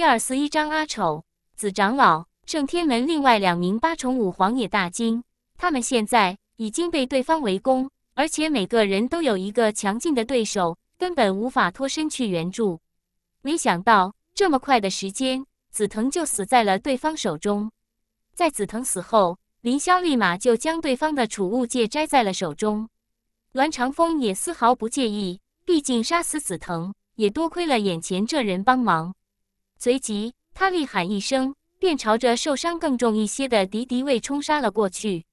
第二十一章阿丑子长老圣天门另外两名八重武皇也大惊，他们现在已经被对方围攻，而且每个人都有一个强劲的对手，根本无法脱身去援助。没想到这么快的时间，紫藤就死在了对方手中。在紫藤死后，林霄立马就将对方的储物戒摘在了手中。栾长风也丝毫不介意，毕竟杀死紫藤也多亏了眼前这人帮忙。随即，他厉喊一声，便朝着受伤更重一些的敌敌卫冲杀了过去。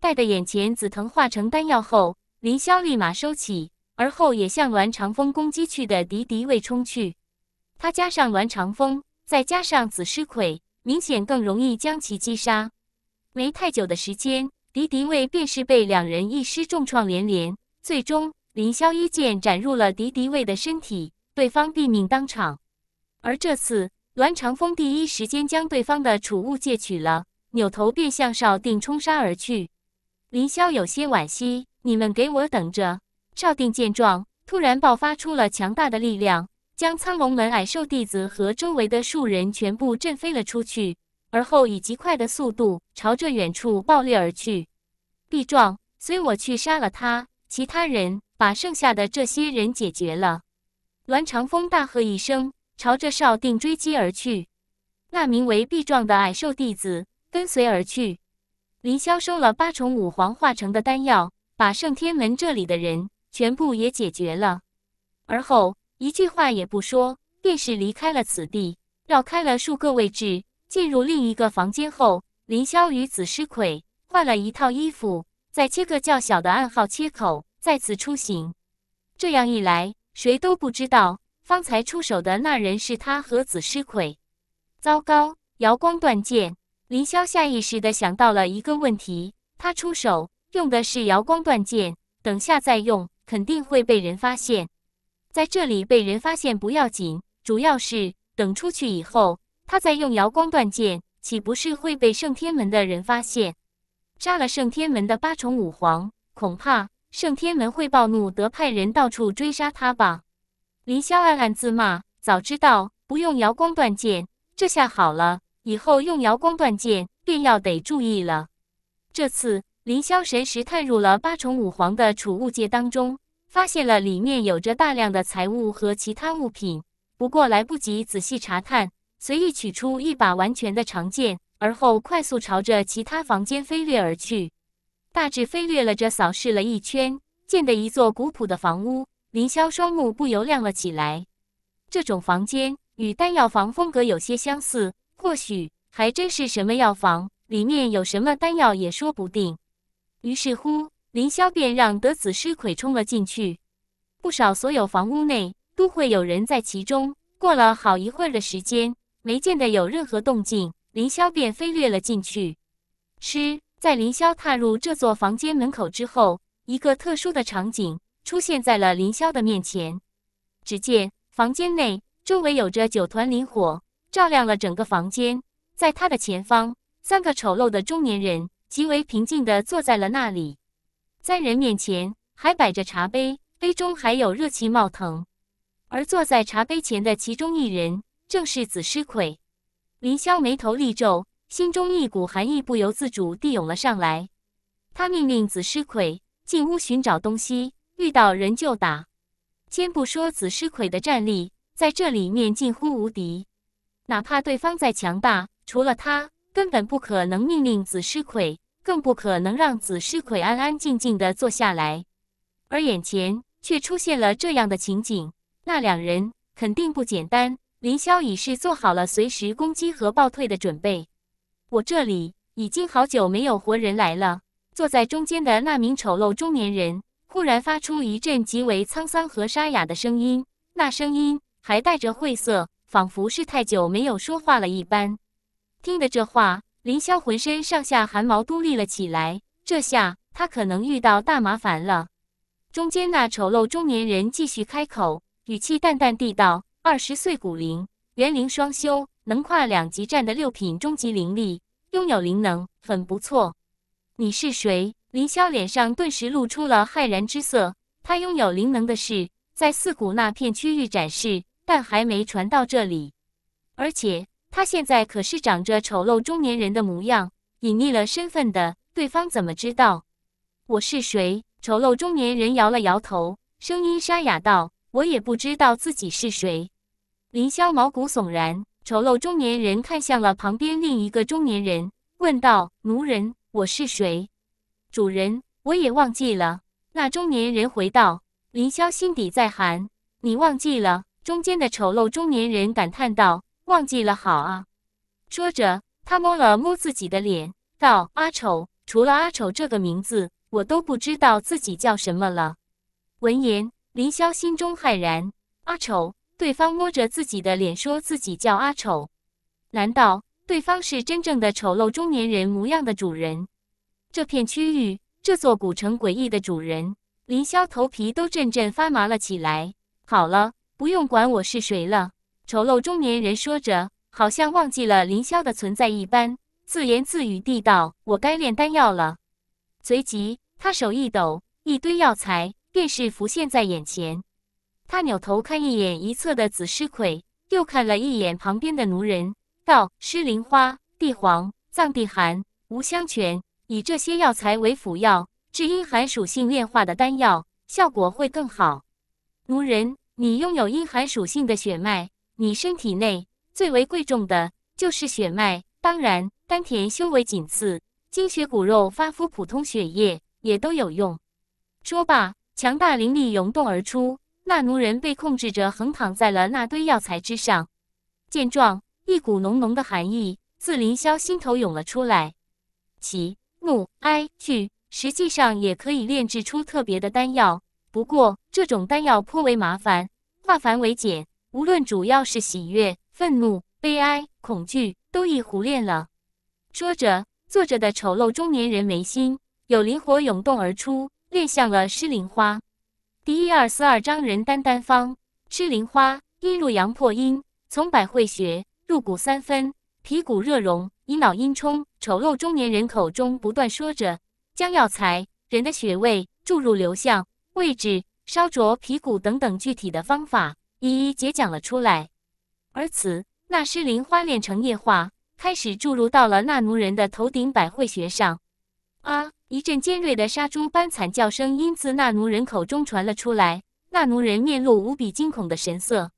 待得眼前紫藤化成丹药后，林霄立马收起，而后也向栾长风攻击去的敌敌卫冲去。他加上栾长风，再加上紫尸魁，明显更容易将其击杀。没太久的时间，敌敌卫便是被两人一尸重创连连，最终林霄一剑斩入了敌敌卫的身体，对方毙命当场。而这次，栾长风第一时间将对方的储物戒取了，扭头便向少定冲杀而去。林萧有些惋惜：“你们给我等着！”少定见状，突然爆发出了强大的力量，将苍龙门矮瘦弟子和周围的数人全部震飞了出去，而后以极快的速度朝着远处爆裂而去。毕壮，随我去杀了他！其他人，把剩下的这些人解决了！栾长风大喝一声。朝着少定追击而去，那名为臂壮的矮瘦弟子跟随而去。林霄收了八重五皇化成的丹药，把圣天门这里的人全部也解决了，而后一句话也不说，便是离开了此地，绕开了数个位置，进入另一个房间后，林霄与子师魁换了一套衣服，再切个较小的暗号切口，再次出行。这样一来，谁都不知道。方才出手的那人是他和子师魁。糟糕！瑶光断剑，林萧下意识地想到了一个问题：他出手用的是瑶光断剑，等下再用肯定会被人发现。在这里被人发现不要紧，主要是等出去以后，他再用瑶光断剑，岂不是会被圣天门的人发现？杀了圣天门的八重武皇，恐怕圣天门会暴怒得派人到处追杀他吧。凌霄暗暗自骂：“早知道不用瑶光断剑，这下好了。以后用瑶光断剑便要得注意了。”这次，凌霄神识探入了八重五皇的储物界当中，发现了里面有着大量的财物和其他物品。不过来不及仔细查探，随意取出一把完全的长剑，而后快速朝着其他房间飞掠而去。大致飞掠了这，扫视了一圈，见得一座古朴的房屋。凌霄双目不由亮了起来。这种房间与丹药房风格有些相似，或许还真是什么药房，里面有什么丹药也说不定。于是乎，凌霄便让得子尸傀冲了进去。不少所有房屋内都会有人在其中。过了好一会儿的时间，没见得有任何动静，凌霄便飞掠了进去。吃，在凌霄踏入这座房间门口之后，一个特殊的场景。出现在了凌霄的面前。只见房间内周围有着九团灵火，照亮了整个房间。在他的前方，三个丑陋的中年人极为平静地坐在了那里。三人面前还摆着茶杯，杯中还有热气冒腾。而坐在茶杯前的其中一人，正是子师魁。凌霄眉头立皱，心中一股寒意不由自主地涌了上来。他命令子师魁进屋寻找东西。遇到人就打，先不说紫尸魁的战力在这里面近乎无敌，哪怕对方再强大，除了他根本不可能命令紫尸魁，更不可能让紫尸魁安安静静的坐下来。而眼前却出现了这样的情景，那两人肯定不简单。林霄已是做好了随时攻击和暴退的准备。我这里已经好久没有活人来了。坐在中间的那名丑陋中年人。忽然发出一阵极为沧桑和沙哑的声音，那声音还带着晦涩，仿佛是太久没有说话了一般。听得这话，林萧浑身上下汗毛都立了起来，这下他可能遇到大麻烦了。中间那丑陋中年人继续开口，语气淡淡地道：“二十岁古龄，元灵双修，能跨两级战的六品中级灵力，拥有灵能，很不错。你是谁？”凌霄脸上顿时露出了骇然之色。他拥有灵能的事，在四谷那片区域展示，但还没传到这里。而且他现在可是长着丑陋中年人的模样，隐匿了身份的对方怎么知道我是谁？丑陋中年人摇了摇头，声音沙哑道：“我也不知道自己是谁。”凌霄毛骨悚然。丑陋中年人看向了旁边另一个中年人，问道：“奴人，我是谁？”主人，我也忘记了。”那中年人回道。林萧心底在寒。你忘记了？中间的丑陋中年人感叹道：“忘记了，好啊。”说着，他摸了摸自己的脸，道：“阿丑，除了阿丑这个名字，我都不知道自己叫什么了。”闻言，林萧心中骇然：“阿丑！”对方摸着自己的脸，说自己叫阿丑。难道对方是真正的丑陋中年人模样的主人？这片区域，这座古城诡异的主人林霄头皮都阵阵发麻了起来。好了，不用管我是谁了。丑陋中年人说着，好像忘记了林霄的存在一般，自言自语地道：“我该炼丹药了。”随即，他手一抖，一堆药材便是浮现在眼前。他扭头看一眼一侧的紫尸葵，又看了一眼旁边的奴人，道：“尸灵花、地黄、藏地寒、无香泉。”以这些药材为辅药，制阴寒属性炼化的丹药，效果会更好。奴人，你拥有阴寒属性的血脉，你身体内最为贵重的就是血脉，当然丹田修为仅次，精血、骨肉、发肤、普通血液也都有用。说罢，强大灵力涌动而出，那奴人被控制着横躺在了那堆药材之上。见状，一股浓浓的寒意自凌霄心头涌了出来。其。怒、哀、惧，实际上也可以炼制出特别的丹药，不过这种丹药颇为麻烦，化繁为简。无论主要是喜悦、愤怒、悲哀、恐惧，都已胡练了。说着，坐着的丑陋中年人眉心有灵火涌动而出，炼向了失灵花。第一二四二章人丹丹方：失灵花阴入阳破阴，从百会穴入骨三分，皮骨热融，以脑阴冲。丑陋中年人口中不断说着，将药材、人的穴位、注入流向、位置、烧灼皮骨等等具体的方法一一解讲了出来。而此那尸灵花炼成液化，开始注入到了那奴人的头顶百会穴上。啊！一阵尖锐的杀猪般惨叫声，因自那奴人口中传了出来。那奴人面露无比惊恐的神色，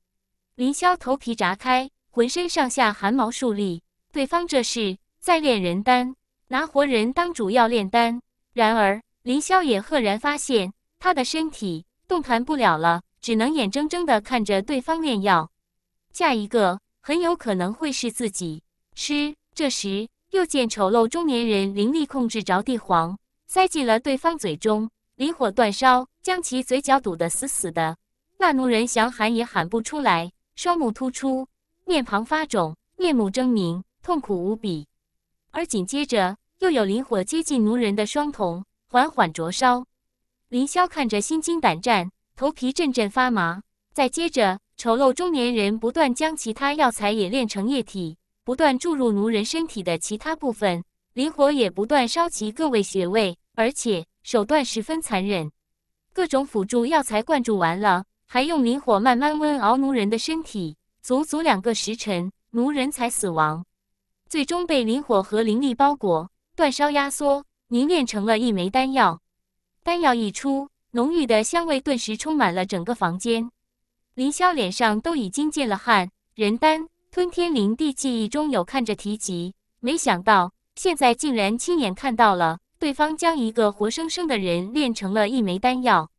林霄头皮炸开，浑身上下汗毛竖立。对方这是？在炼人丹，拿活人当主要炼丹。然而林萧也赫然发现，他的身体动弹不了了，只能眼睁睁地看着对方炼药。下一个很有可能会是自己吃。这时，又见丑陋中年人灵力控制着地黄，塞进了对方嘴中，离火断烧，将其嘴角堵得死死的。那奴人想喊也喊不出来，双目突出，面庞发肿，面目狰狞，痛苦无比。而紧接着，又有灵火接近奴人的双瞳，缓缓灼烧。林萧看着心惊胆战，头皮阵阵发麻。再接着，丑陋中年人不断将其他药材也炼成液体，不断注入奴人身体的其他部分，灵火也不断烧及各位穴位，而且手段十分残忍。各种辅助药材灌注完了，还用灵火慢慢温熬奴人的身体，足足两个时辰，奴人才死亡。最终被灵火和灵力包裹、煅烧、压缩、凝炼成了一枚丹药。丹药一出，浓郁的香味顿时充满了整个房间。林霄脸上都已经见了汗。人丹吞天灵地记忆中有看着提及，没想到现在竟然亲眼看到了对方将一个活生生的人炼成了一枚丹药，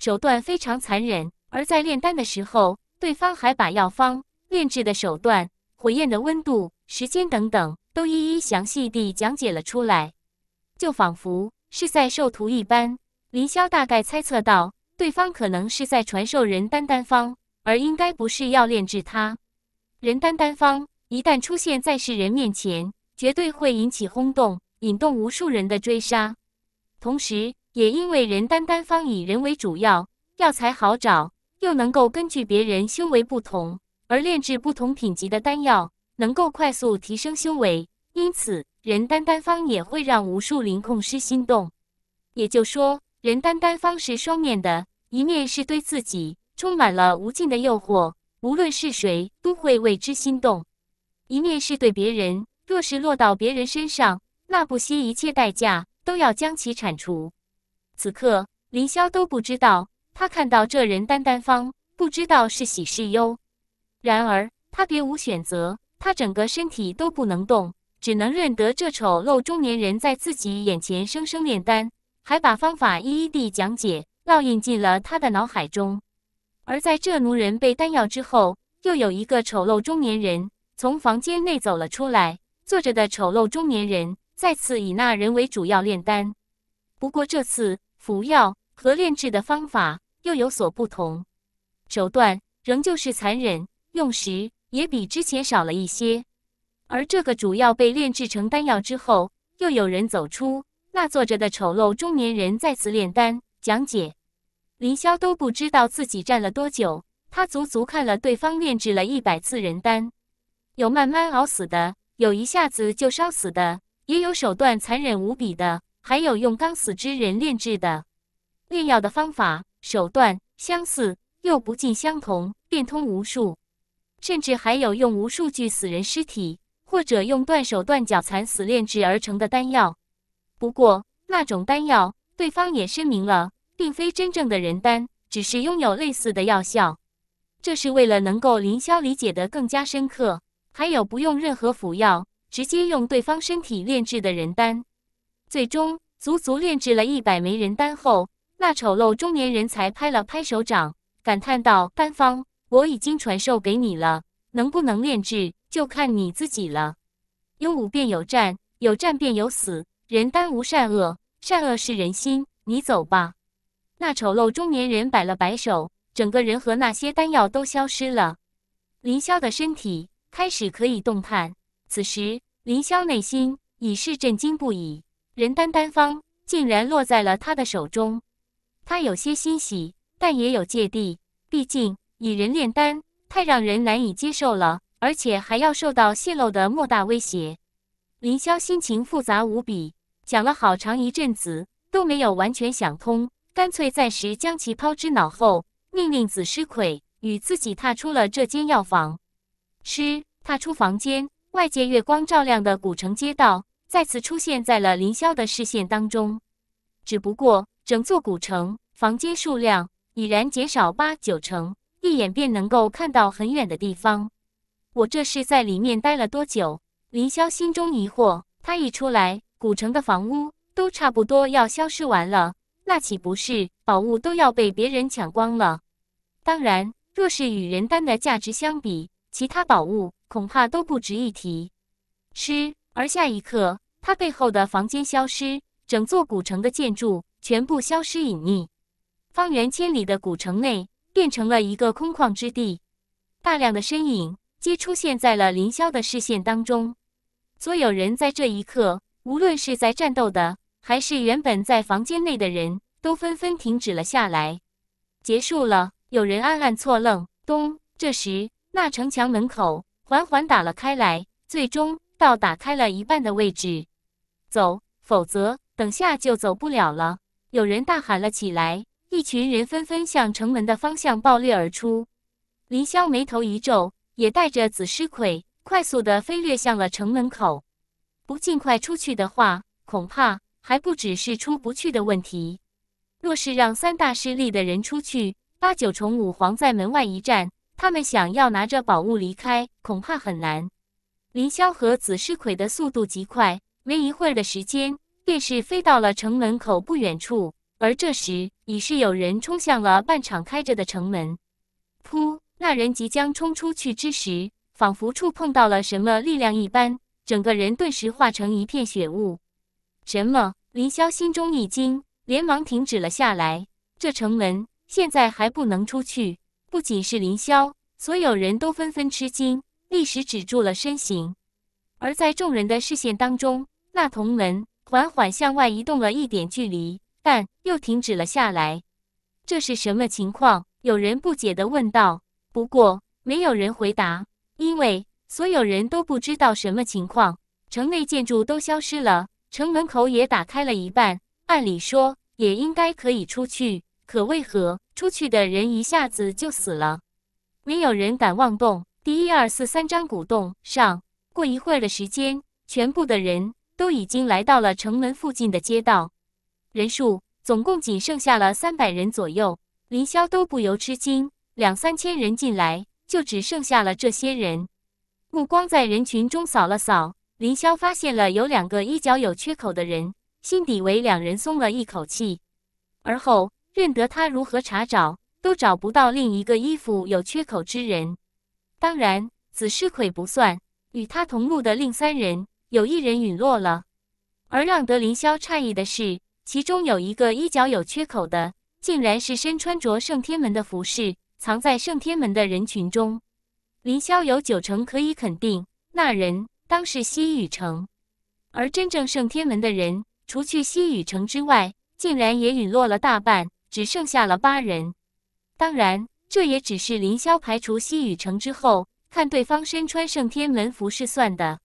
手段非常残忍。而在炼丹的时候，对方还把药方、炼制的手段。火焰的温度、时间等等，都一一详细地讲解了出来，就仿佛是在授徒一般。林萧大概猜测到，对方可能是在传授任丹丹方，而应该不是要炼制他。任丹丹方一旦出现在世人面前，绝对会引起轰动，引动无数人的追杀。同时，也因为任丹丹方以人为主要药材，好找，又能够根据别人修为不同。而炼制不同品级的丹药，能够快速提升修为，因此人丹丹方也会让无数灵控师心动。也就说，人丹丹方是双面的，一面是对自己充满了无尽的诱惑，无论是谁都会为之心动；一面是对别人，若是落到别人身上，那不惜一切代价都要将其铲除。此刻，凌霄都不知道，他看到这人丹丹方，不知道是喜是忧。然而他别无选择，他整个身体都不能动，只能认得这丑陋中年人在自己眼前生生炼丹，还把方法一一地讲解，烙印进了他的脑海中。而在这奴人被丹药之后，又有一个丑陋中年人从房间内走了出来，坐着的丑陋中年人再次以那人为主要炼丹，不过这次服药和炼制的方法又有所不同，手段仍旧是残忍。用时也比之前少了一些，而这个主要被炼制成丹药之后，又有人走出那坐着的丑陋中年人再次炼丹讲解。林霄都不知道自己站了多久，他足足看了对方炼制了一百次人丹，有慢慢熬死的，有一下子就烧死的，也有手段残忍无比的，还有用刚死之人炼制的。炼药的方法手段相似又不尽相同，变通无数。甚至还有用无数具死人尸体，或者用断手断脚残死炼制而成的丹药。不过那种丹药，对方也声明了，并非真正的人丹，只是拥有类似的药效。这是为了能够凌霄理解得更加深刻。还有不用任何服药，直接用对方身体炼制的人丹。最终，足足炼制了一百枚人丹后，那丑陋中年人才拍了拍手掌，感叹道：“丹方。”我已经传授给你了，能不能炼制就看你自己了。有武便有战，有战便有死。人丹无善恶，善恶是人心。你走吧。那丑陋中年人摆了摆手，整个人和那些丹药都消失了。林霄的身体开始可以动弹。此时，林霄内心已是震惊不已。人丹丹方竟然落在了他的手中，他有些欣喜，但也有芥蒂，毕竟。以人炼丹，太让人难以接受了，而且还要受到泄露的莫大威胁。林霄心情复杂无比，想了好长一阵子都没有完全想通，干脆暂时将其抛之脑后，命令子师魁与自己踏出了这间药房。师踏出房间，外界月光照亮的古城街道再次出现在了林霄的视线当中。只不过，整座古城房间数量已然减少八九成。一眼便能够看到很远的地方。我这是在里面待了多久？林萧心中疑惑。他一出来，古城的房屋都差不多要消失完了，那岂不是宝物都要被别人抢光了？当然，若是与人丹的价值相比，其他宝物恐怕都不值一提。吃。而下一刻，他背后的房间消失，整座古城的建筑全部消失隐匿，方圆千里的古城内。变成了一个空旷之地，大量的身影皆出现在了林霄的视线当中。所有人在这一刻，无论是在战斗的，还是原本在房间内的人，都纷纷停止了下来。结束了，有人暗暗错愣。咚！这时，那城墙门口缓缓打了开来，最终到打开了一半的位置。走，否则等下就走不了了！有人大喊了起来。一群人纷纷向城门的方向暴掠而出，林霄眉头一皱，也带着紫尸魁快速的飞掠向了城门口。不尽快出去的话，恐怕还不只是出不去的问题。若是让三大势力的人出去，八九重武皇在门外一站，他们想要拿着宝物离开，恐怕很难。林霄和紫尸魁的速度极快，没一会儿的时间，便是飞到了城门口不远处。而这时，已是有人冲向了半敞开着的城门。噗！那人即将冲出去之时，仿佛触碰到了什么力量一般，整个人顿时化成一片血雾。什么？林萧心中一惊，连忙停止了下来。这城门现在还不能出去。不仅是林萧，所有人都纷纷吃惊，立时止住了身形。而在众人的视线当中，那铜门缓缓向外移动了一点距离。但又停止了下来，这是什么情况？有人不解的问道。不过没有人回答，因为所有人都不知道什么情况。城内建筑都消失了，城门口也打开了一半，按理说也应该可以出去，可为何出去的人一下子就死了？没有人敢妄动。第一、二、四三张古洞上，过一会儿的时间，全部的人都已经来到了城门附近的街道。人数总共仅剩下了三百人左右，林萧都不由吃惊。两三千人进来，就只剩下了这些人。目光在人群中扫了扫，林萧发现了有两个衣角有缺口的人，心底为两人松了一口气。而后认得他如何查找，都找不到另一个衣服有缺口之人。当然，子尸夔不算，与他同路的另三人有一人陨落了。而让得林萧诧异的是。其中有一个衣角有缺口的，竟然是身穿着圣天门的服饰，藏在圣天门的人群中。林霄有九成可以肯定，那人当是西雨城。而真正圣天门的人，除去西雨城之外，竟然也陨落了大半，只剩下了八人。当然，这也只是林霄排除西雨城之后，看对方身穿圣天门服饰算的。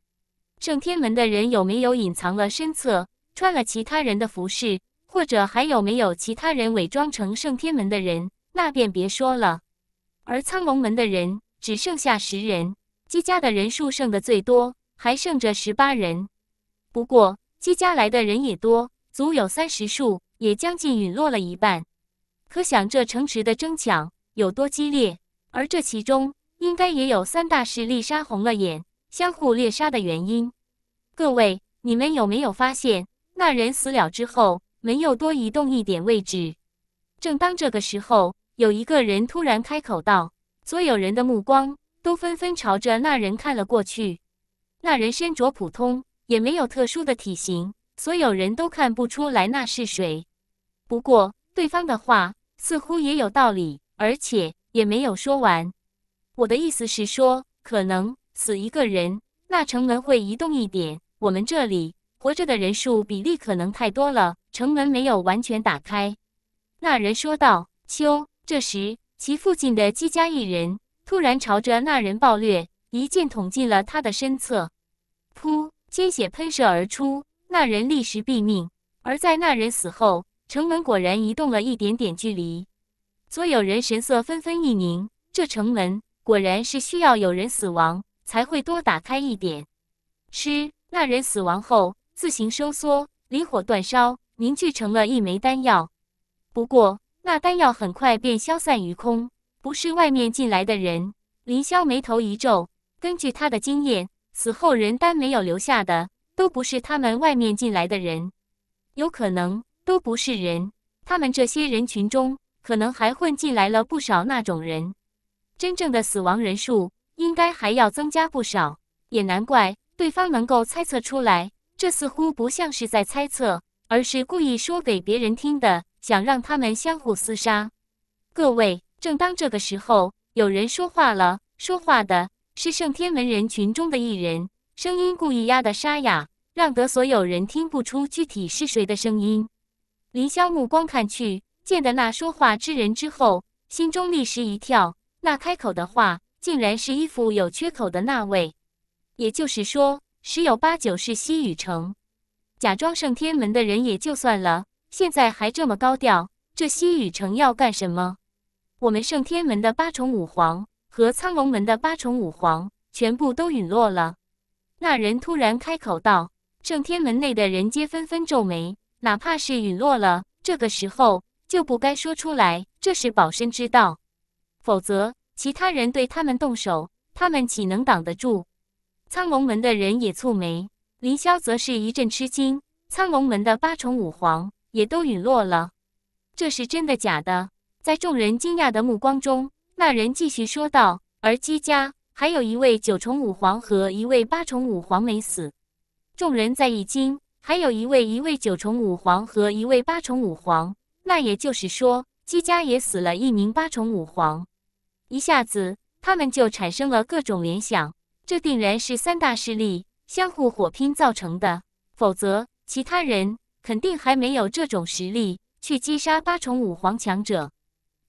圣天门的人有没有隐藏了身侧？穿了其他人的服饰，或者还有没有其他人伪装成圣天门的人？那便别说了。而苍龙门的人只剩下十人，姬家的人数剩的最多，还剩着十八人。不过姬家来的人也多，足有三十数，也将近陨落了一半。可想这城池的争抢有多激烈。而这其中，应该也有三大势力杀红了眼，相互猎杀的原因。各位，你们有没有发现？那人死了之后，门又多移动一点位置。正当这个时候，有一个人突然开口道，所有人的目光都纷纷朝着那人看了过去。那人身着普通，也没有特殊的体型，所有人都看不出来那是谁。不过，对方的话似乎也有道理，而且也没有说完。我的意思是说，可能死一个人，那城门会移动一点。我们这里。活着的人数比例可能太多了，城门没有完全打开。那人说道：“秋。”这时，其附近的姬家一人突然朝着那人暴掠，一剑捅进了他的身侧，噗，鲜血喷射而出，那人立时毙命。而在那人死后，城门果然移动了一点点距离。所有人神色纷纷一凝，这城门果然是需要有人死亡才会多打开一点。吃那人死亡后。自行收缩，离火断烧，凝聚成了一枚丹药。不过，那丹药很快便消散于空，不是外面进来的人。林霄眉头一皱，根据他的经验，死后人丹没有留下的，都不是他们外面进来的人。有可能，都不是人。他们这些人群中，可能还混进来了不少那种人。真正的死亡人数，应该还要增加不少。也难怪对方能够猜测出来。这似乎不像是在猜测，而是故意说给别人听的，想让他们相互厮杀。各位，正当这个时候，有人说话了。说话的是圣天门人群中的一人，声音故意压的沙哑，让得所有人听不出具体是谁的声音。林霄目光看去，见得那说话之人之后，心中立时一跳。那开口的话，竟然是衣服有缺口的那位。也就是说。十有八九是西雨城，假装圣天门的人也就算了，现在还这么高调，这西雨城要干什么？我们圣天门的八重五皇和苍龙门的八重五皇全部都陨落了。那人突然开口道：“圣天门内的人皆纷纷皱眉，哪怕是陨落了，这个时候就不该说出来，这是保身之道，否则其他人对他们动手，他们岂能挡得住？”苍龙门的人也蹙眉，林霄则是一阵吃惊。苍龙门的八重五皇也都陨落了，这是真的假的？在众人惊讶的目光中，那人继续说道：“而姬家还有一位九重五皇和一位八重五皇没死。”众人再一惊，还有一位一位九重五皇和一位八重五皇。那也就是说，姬家也死了一名八重五皇。一下子，他们就产生了各种联想。这定然是三大势力相互火拼造成的，否则其他人肯定还没有这种实力去击杀八重五皇强者。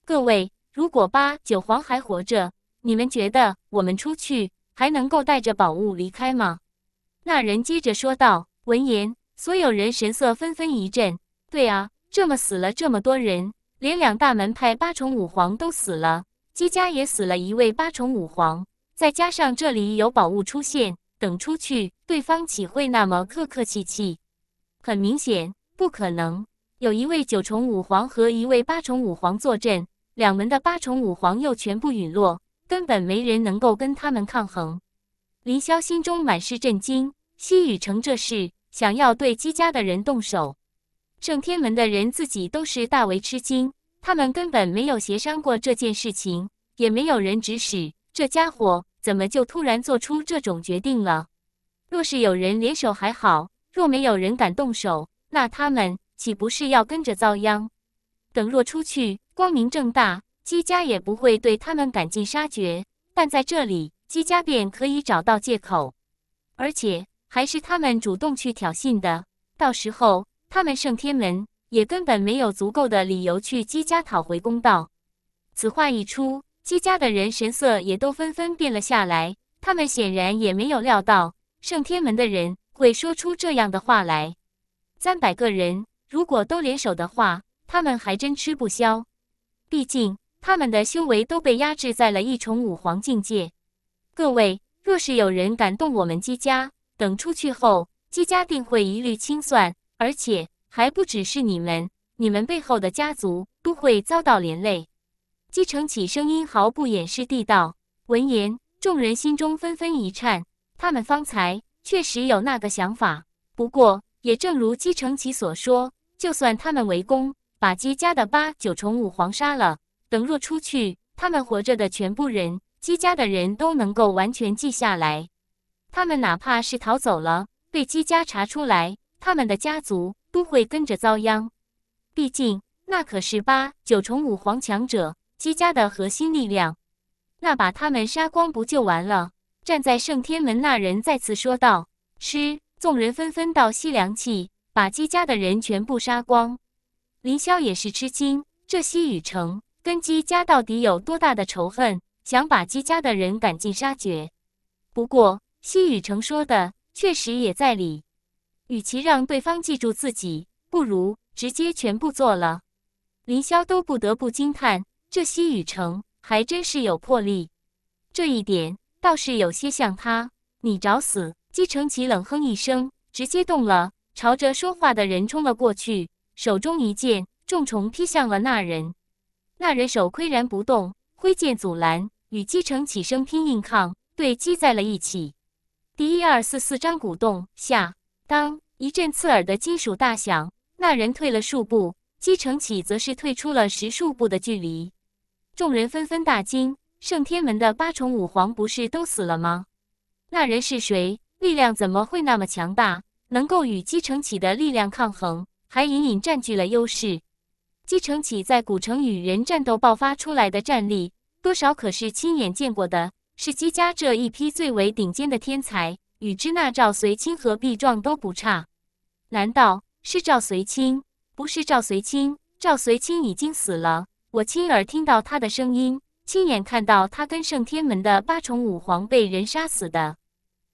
各位，如果八九皇还活着，你们觉得我们出去还能够带着宝物离开吗？那人接着说道。闻言，所有人神色纷纷一震。对啊，这么死了这么多人，连两大门派八重五皇都死了，姬家也死了一位八重五皇。再加上这里有宝物出现，等出去，对方岂会那么客客气气？很明显，不可能。有一位九重五皇和一位八重五皇坐镇，两门的八重五皇又全部陨落，根本没人能够跟他们抗衡。林霄心中满是震惊。西雨城这事，想要对姬家的人动手，圣天门的人自己都是大为吃惊。他们根本没有协商过这件事情，也没有人指使这家伙。怎么就突然做出这种决定了？若是有人联手还好，若没有人敢动手，那他们岂不是要跟着遭殃？等若出去光明正大，姬家也不会对他们赶尽杀绝。但在这里，姬家便可以找到借口，而且还是他们主动去挑衅的。到时候，他们圣天门也根本没有足够的理由去姬家讨回公道。此话一出。姬家的人神色也都纷纷变了下来，他们显然也没有料到圣天门的人会说出这样的话来。三百个人如果都联手的话，他们还真吃不消。毕竟他们的修为都被压制在了一重武皇境界。各位，若是有人敢动我们姬家，等出去后，姬家定会一律清算，而且还不只是你们，你们背后的家族都会遭到连累。姬承启声音毫不掩饰地道。闻言，众人心中纷纷一颤。他们方才确实有那个想法，不过也正如姬承启所说，就算他们围攻，把姬家的八九重武皇杀了，等若出去，他们活着的全部人，姬家的人都能够完全记下来。他们哪怕是逃走了，被姬家查出来，他们的家族都会跟着遭殃。毕竟那可是八九重武皇强者。姬家的核心力量，那把他们杀光不就完了？站在圣天门那人再次说道：“吃！”众人纷纷倒吸凉气，把姬家的人全部杀光。林霄也是吃惊，这西雨城跟姬家到底有多大的仇恨，想把姬家的人赶尽杀绝？不过西雨城说的确实也在理，与其让对方记住自己，不如直接全部做了。林霄都不得不惊叹。这西雨城还真是有魄力，这一点倒是有些像他。你找死！姬承启冷哼一声，直接动了，朝着说话的人冲了过去，手中一剑重重劈向了那人。那人手岿然不动，挥剑阻拦，与姬承启生拼硬抗，对击在了一起。第一二四四张鼓动下，当一阵刺耳的金属大响，那人退了数步，姬承启则是退出了十数步的距离。众人纷纷大惊，圣天门的八重武皇不是都死了吗？那人是谁？力量怎么会那么强大，能够与姬承启的力量抗衡，还隐隐占据了优势？姬承启在古城与人战斗爆发出来的战力，多少可是亲眼见过的。是姬家这一批最为顶尖的天才，与之那赵随清和毕壮都不差。难道是赵随清？不是赵随清，赵随清已经死了。我亲耳听到他的声音，亲眼看到他跟圣天门的八重五皇被人杀死的，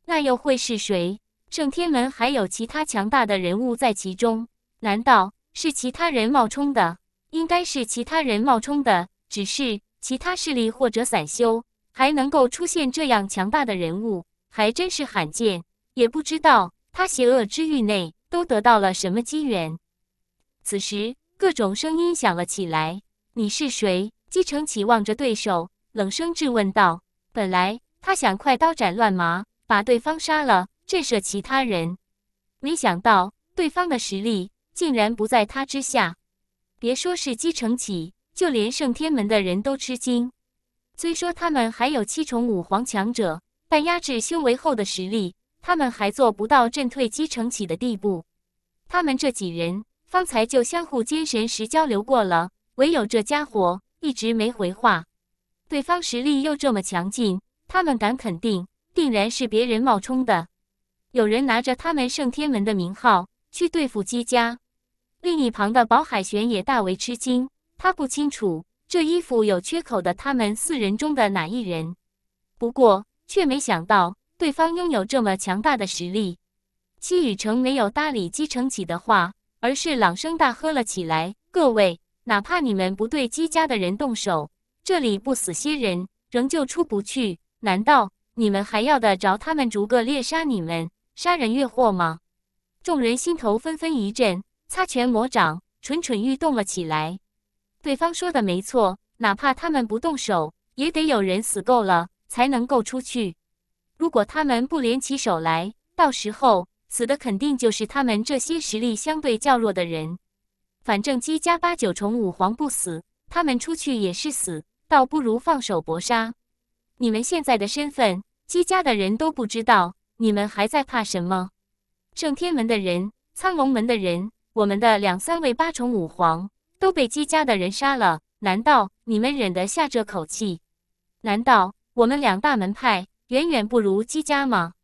那又会是谁？圣天门还有其他强大的人物在其中，难道是其他人冒充的？应该是其他人冒充的，只是其他势力或者散修还能够出现这样强大的人物，还真是罕见。也不知道他邪恶之域内都得到了什么机缘。此时，各种声音响了起来。你是谁？姬承启望着对手，冷声质问道。本来他想快刀斩乱麻，把对方杀了，震慑其他人。没想到对方的实力竟然不在他之下。别说是姬承启，就连圣天门的人都吃惊。虽说他们还有七重五皇强者，但压制修为后的实力，他们还做不到震退姬承启的地步。他们这几人方才就相互精神时交流过了。唯有这家伙一直没回话，对方实力又这么强劲，他们敢肯定，定然是别人冒充的。有人拿着他们圣天门的名号去对付姬家。另一旁的宝海玄也大为吃惊，他不清楚这衣服有缺口的他们四人中的哪一人，不过却没想到对方拥有这么强大的实力。戚雨城没有搭理姬承启的话，而是朗声大喝了起来：“各位！”哪怕你们不对姬家的人动手，这里不死些人，仍旧出不去。难道你们还要得着他们逐个猎杀你们，杀人越货吗？众人心头纷纷一震，擦拳魔掌，蠢蠢欲动了起来。对方说的没错，哪怕他们不动手，也得有人死够了才能够出去。如果他们不联起手来，到时候死的肯定就是他们这些实力相对较弱的人。反正姬家八九重五皇不死，他们出去也是死，倒不如放手搏杀。你们现在的身份，姬家的人都不知道，你们还在怕什么？圣天门的人，苍龙门的人，我们的两三位八重五皇都被姬家的人杀了，难道你们忍得下这口气？难道我们两大门派远远不如姬家吗？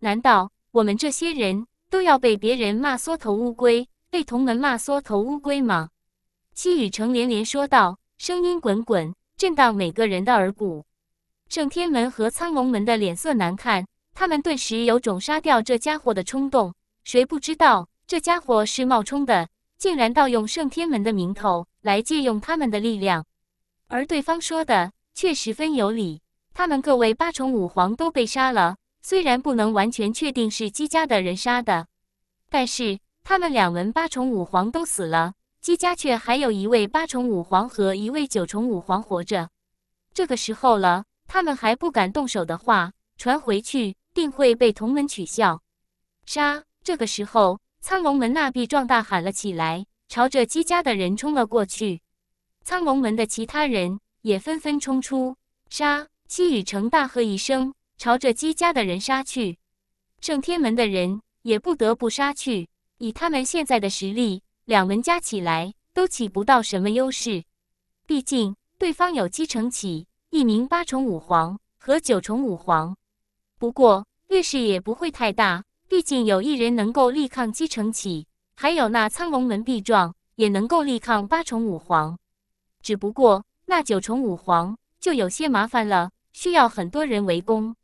难道我们这些人都要被别人骂缩头乌龟？被同门骂缩头乌龟吗？西雨城连连说道，声音滚滚，震荡每个人的耳骨。圣天门和苍龙门的脸色难看，他们顿时有种杀掉这家伙的冲动。谁不知道这家伙是冒充的，竟然盗用圣天门的名头来借用他们的力量，而对方说的却十分有理。他们各位八重五皇都被杀了，虽然不能完全确定是姬家的人杀的，但是。他们两门八重五皇都死了，姬家却还有一位八重五皇和一位九重五皇活着。这个时候了，他们还不敢动手的话，传回去定会被同门取笑。杀！这个时候，苍龙门那壁壮大喊了起来，朝着姬家的人冲了过去。苍龙门的其他人也纷纷冲出。杀！西雨城大喝一声，朝着姬家的人杀去。圣天门的人也不得不杀去。以他们现在的实力，两门加起来都起不到什么优势。毕竟对方有姬承启一名八重五皇和九重五皇，不过劣势也不会太大。毕竟有一人能够力抗姬承启，还有那苍龙门臂壮也能够力抗八重五皇。只不过那九重五皇就有些麻烦了，需要很多人围攻。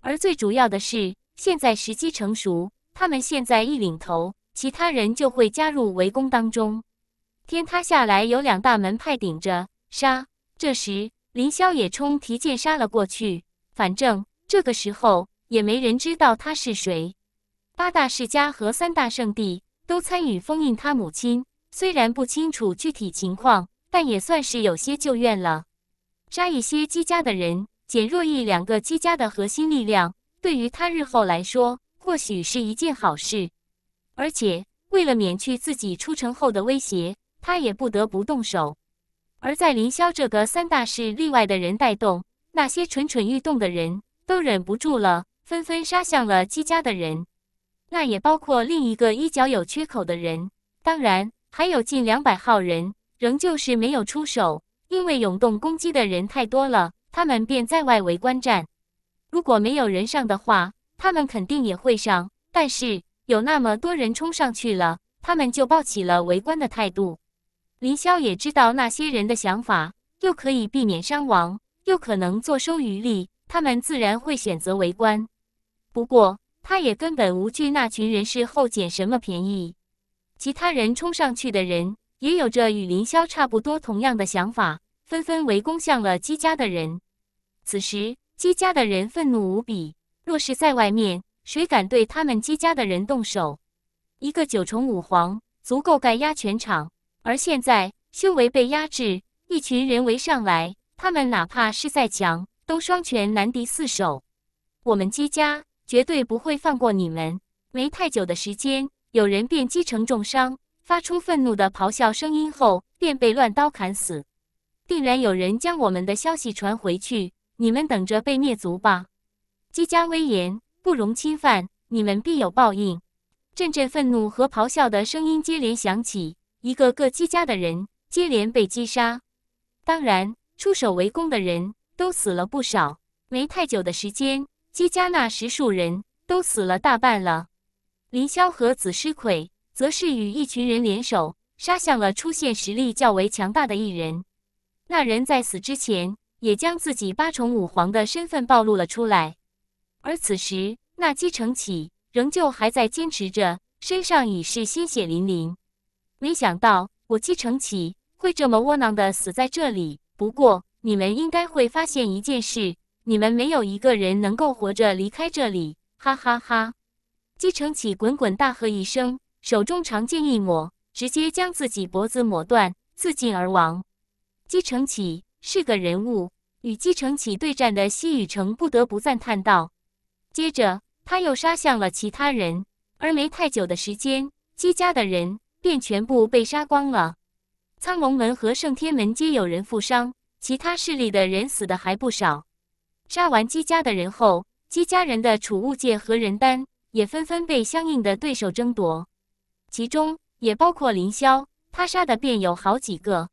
而最主要的是，现在时机成熟，他们现在一领头。其他人就会加入围攻当中，天塌下来有两大门派顶着杀。这时，凌霄也冲提剑杀了过去。反正这个时候也没人知道他是谁。八大世家和三大圣地都参与封印他母亲，虽然不清楚具体情况，但也算是有些旧怨了。杀一些姬家的人，减弱一两个姬家的核心力量，对于他日后来说，或许是一件好事。而且，为了免去自己出城后的威胁，他也不得不动手。而在凌霄这个三大势力外的人带动，那些蠢蠢欲动的人都忍不住了，纷纷杀向了姬家的人。那也包括另一个衣角有缺口的人，当然还有近两百号人仍旧是没有出手，因为涌动攻击的人太多了，他们便在外围观战。如果没有人上的话，他们肯定也会上，但是。有那么多人冲上去了，他们就抱起了围观的态度。林萧也知道那些人的想法，又可以避免伤亡，又可能坐收渔利，他们自然会选择围观。不过，他也根本无惧那群人事后捡什么便宜。其他人冲上去的人也有着与林萧差不多同样的想法，纷纷围攻向了姬家的人。此时，姬家的人愤怒无比，若是在外面。谁敢对他们姬家的人动手？一个九重五皇足够盖压全场，而现在修为被压制，一群人围上来，他们哪怕是在强，都双拳难敌四手。我们姬家绝对不会放过你们！没太久的时间，有人便击成重伤，发出愤怒的咆哮声音后，便被乱刀砍死。定然有人将我们的消息传回去，你们等着被灭族吧！姬家威严。不容侵犯，你们必有报应！阵阵愤怒和咆哮的声音接连响起，一个个姬家的人接连被击杀。当然，出手围攻的人都死了不少。没太久的时间，姬家那十数人都死了大半了。林霄和子师魁则是与一群人联手杀向了出现实力较为强大的一人。那人在死之前，也将自己八重武皇的身份暴露了出来。而此时，那姬承启仍旧还在坚持着，身上已是鲜血淋淋。没想到我姬承启会这么窝囊的死在这里。不过，你们应该会发现一件事：你们没有一个人能够活着离开这里。哈哈哈！姬承启滚滚大喝一声，手中长剑一抹，直接将自己脖子抹断，自尽而亡。姬承启是个人物，与姬承启对战的西雨城不得不赞叹道。接着他又杀向了其他人，而没太久的时间，姬家的人便全部被杀光了。苍龙门和圣天门皆有人负伤，其他势力的人死的还不少。杀完姬家的人后，姬家人的储物戒和人丹也纷纷被相应的对手争夺，其中也包括凌霄，他杀的便有好几个。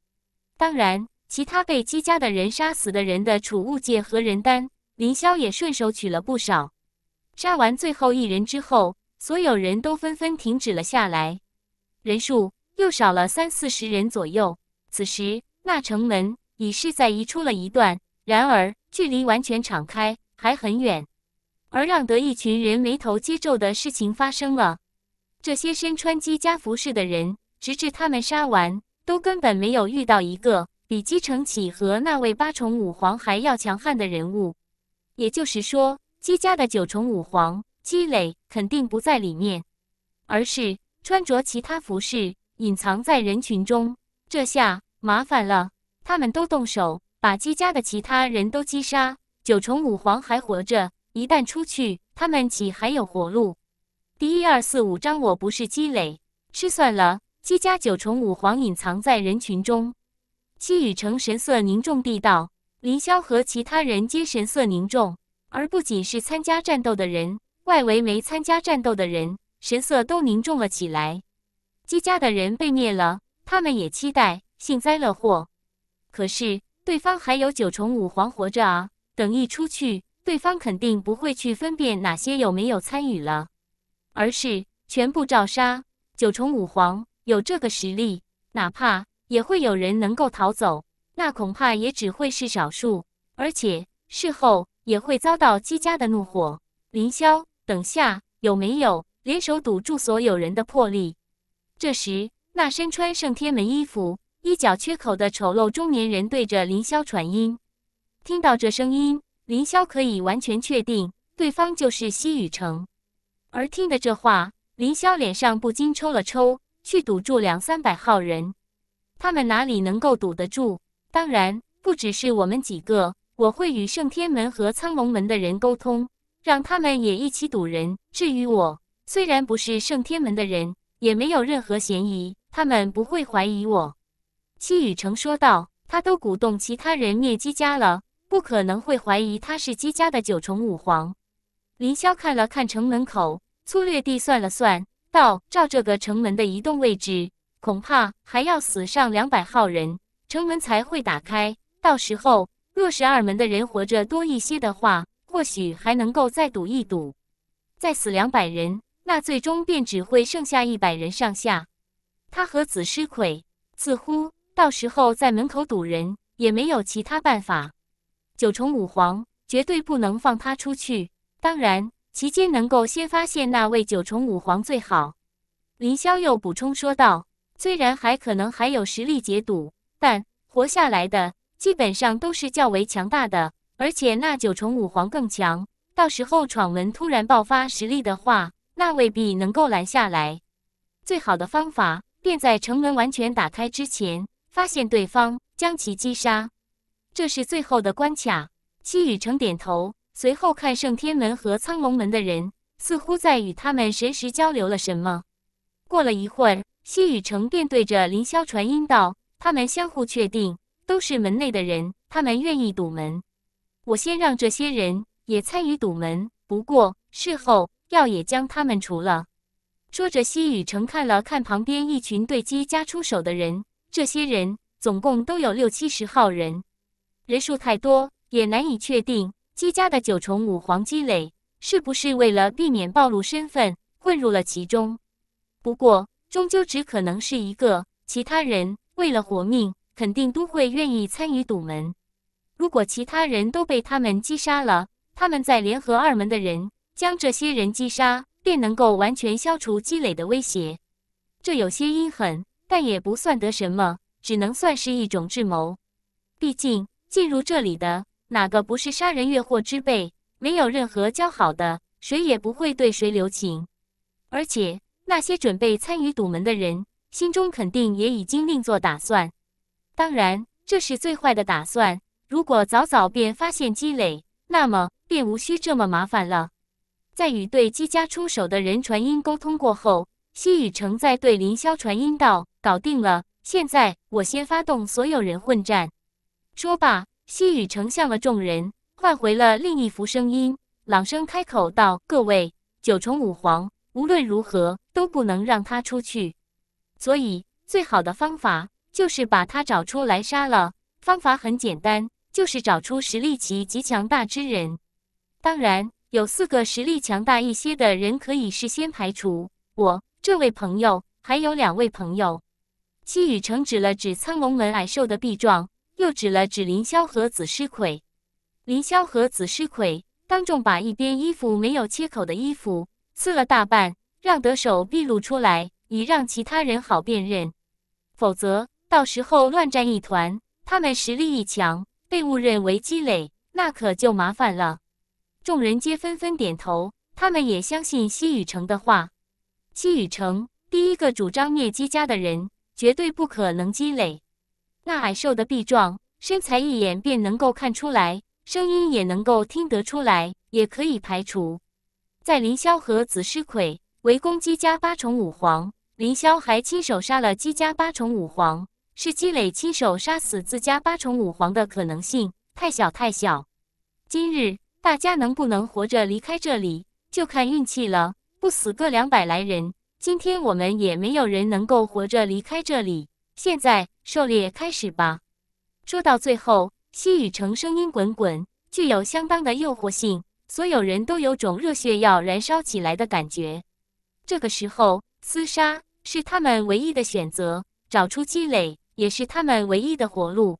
当然，其他被姬家的人杀死的人的储物戒和人丹，凌霄也顺手取了不少。杀完最后一人之后，所有人都纷纷停止了下来，人数又少了三四十人左右。此时，那城门已是在移出了一段，然而距离完全敞开还很远。而让得一群人眉头皆皱的事情发生了：这些身穿机甲服饰的人，直至他们杀完，都根本没有遇到一个比姬承启和那位八重五皇还要强悍的人物。也就是说。姬家的九重五皇姬磊肯定不在里面，而是穿着其他服饰隐藏在人群中。这下麻烦了，他们都动手，把姬家的其他人都击杀。九重五皇还活着，一旦出去，他们岂还有活路？第一二四五章，我不是姬磊，吃算了。姬家九重五皇隐藏在人群中，姬雨成神色凝重地道：“凌霄和其他人皆神色凝重。”而不仅是参加战斗的人，外围没参加战斗的人神色都凝重了起来。姬家的人被灭了，他们也期待幸灾乐祸。可是对方还有九重五皇活着啊！等一出去，对方肯定不会去分辨哪些有没有参与了，而是全部照杀。九重五皇有这个实力，哪怕也会有人能够逃走，那恐怕也只会是少数。而且事后。也会遭到姬家的怒火。林萧，等下有没有联手堵住所有人的魄力？这时，那身穿圣天门衣服、衣角缺口的丑陋中年人对着林萧传音。听到这声音，林萧可以完全确定对方就是西雨城。而听的这话，林萧脸上不禁抽了抽。去堵住两三百号人，他们哪里能够堵得住？当然，不只是我们几个。我会与圣天门和苍龙门的人沟通，让他们也一起堵人。至于我，虽然不是圣天门的人，也没有任何嫌疑，他们不会怀疑我。”戚雨成说道：“他都鼓动其他人灭姬家了，不可能会怀疑他是姬家的九重五皇。”林霄看了看城门口，粗略地算了算，道：“照这个城门的移动位置，恐怕还要死上两百号人，城门才会打开。到时候……”若是二门的人活着多一些的话，或许还能够再赌一赌，再死两百人，那最终便只会剩下一百人上下。他和子师魁似乎到时候在门口堵人也没有其他办法。九重五皇绝对不能放他出去，当然，期间能够先发现那位九重五皇最好。林霄又补充说道：“虽然还可能还有实力解堵，但活下来的……”基本上都是较为强大的，而且那九重五皇更强。到时候闯门突然爆发实力的话，那未必能够拦下来。最好的方法便在城门完全打开之前发现对方，将其击杀。这是最后的关卡。西雨城点头，随后看圣天门和苍龙门的人似乎在与他们神识交流了什么。过了一会儿，西雨城便对着凌霄传音道：“他们相互确定。”都是门内的人，他们愿意堵门。我先让这些人也参与堵门，不过事后要也将他们除了。说着，西雨城看了看旁边一群对姬家出手的人，这些人总共都有六七十号人，人数太多，也难以确定姬家的九重五皇积累是不是为了避免暴露身份混入了其中。不过，终究只可能是一个，其他人为了活命。肯定都会愿意参与堵门。如果其他人都被他们击杀了，他们再联合二门的人将这些人击杀，便能够完全消除积累的威胁。这有些阴狠，但也不算得什么，只能算是一种智谋。毕竟进入这里的哪个不是杀人越货之辈？没有任何交好的，谁也不会对谁留情。而且那些准备参与堵门的人，心中肯定也已经另作打算。当然，这是最坏的打算。如果早早便发现积累，那么便无需这么麻烦了。在与对机家出手的人传音沟通过后，西雨城在对凌霄传音道：“搞定了，现在我先发动所有人混战。”说罢，西雨城向了众人换回了另一幅声音，朗声开口道：“各位九重五皇，无论如何都不能让他出去，所以最好的方法。”就是把他找出来杀了。方法很简单，就是找出实力奇极强大之人。当然，有四个实力强大一些的人可以事先排除。我这位朋友，还有两位朋友。西雨城指了指苍龙门矮瘦的臂状，又指了指凌霄和紫狮魁。凌霄和紫狮魁当众把一边衣服没有切口的衣服撕了大半，让得手毕露出来，以让其他人好辨认。否则。到时候乱战一团，他们实力一强，被误认为积累，那可就麻烦了。众人皆纷纷点头，他们也相信西雨城的话。西雨城第一个主张灭姬家的人，绝对不可能积累。那矮瘦的臂壮身材，一眼便能够看出来，声音也能够听得出来，也可以排除。在凌霄和子师魁围攻姬家八重五皇，凌霄还亲手杀了姬家八重五皇。是积累亲手杀死自家八重五皇的可能性太小太小，今日大家能不能活着离开这里就看运气了。不死个两百来人，今天我们也没有人能够活着离开这里。现在狩猎开始吧。说到最后，西雨城声音滚滚，具有相当的诱惑性，所有人都有种热血要燃烧起来的感觉。这个时候，厮杀是他们唯一的选择，找出积累。也是他们唯一的活路。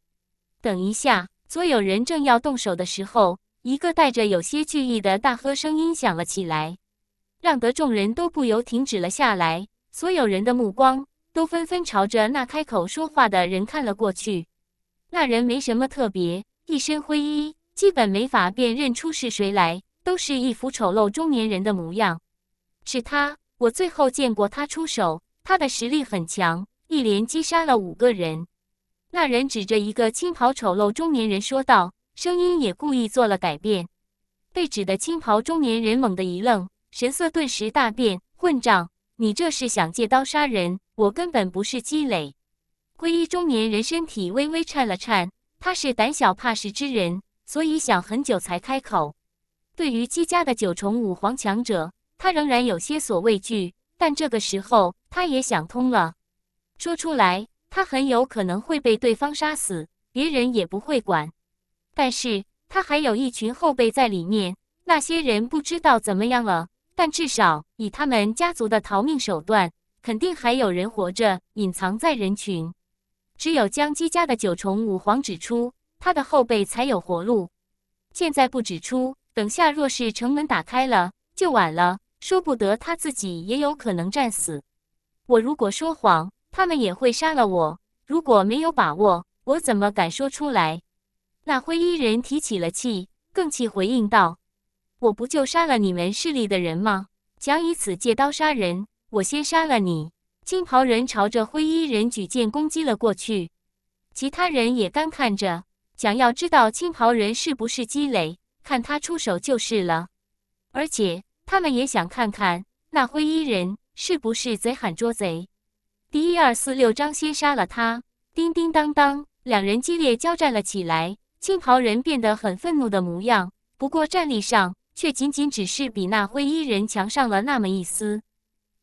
等一下，所有人正要动手的时候，一个带着有些惧意的大喝声音响了起来，让得众人都不由停止了下来。所有人的目光都纷纷朝着那开口说话的人看了过去。那人没什么特别，一身灰衣，基本没法辨认出是谁来，都是一副丑陋中年人的模样。是他，我最后见过他出手，他的实力很强。一连击杀了五个人，那人指着一个青袍丑陋中年人说道，声音也故意做了改变。被指的青袍中年人猛地一愣，神色顿时大变：“混账！你这是想借刀杀人？我根本不是积累。”皈依中年人身体微微颤了颤，他是胆小怕事之人，所以想很久才开口。对于姬家的九重五皇强者，他仍然有些所畏惧，但这个时候他也想通了。说出来，他很有可能会被对方杀死，别人也不会管。但是他还有一群后辈在里面，那些人不知道怎么样了，但至少以他们家族的逃命手段，肯定还有人活着，隐藏在人群。只有将姬家的九重五皇指出，他的后辈才有活路。现在不指出，等下若是城门打开了，就晚了，说不得他自己也有可能战死。我如果说谎。他们也会杀了我。如果没有把握，我怎么敢说出来？那灰衣人提起了气，更气回应道：“我不就杀了你们势力的人吗？想以此借刀杀人，我先杀了你。”青袍人朝着灰衣人举剑攻击了过去，其他人也干看着，想要知道青袍人是不是积累，看他出手就是了。而且他们也想看看那灰衣人是不是贼喊捉贼。第一二四六章，先杀了他。叮叮当当，两人激烈交战了起来。青袍人变得很愤怒的模样，不过战力上却仅仅只是比那灰衣人强上了那么一丝。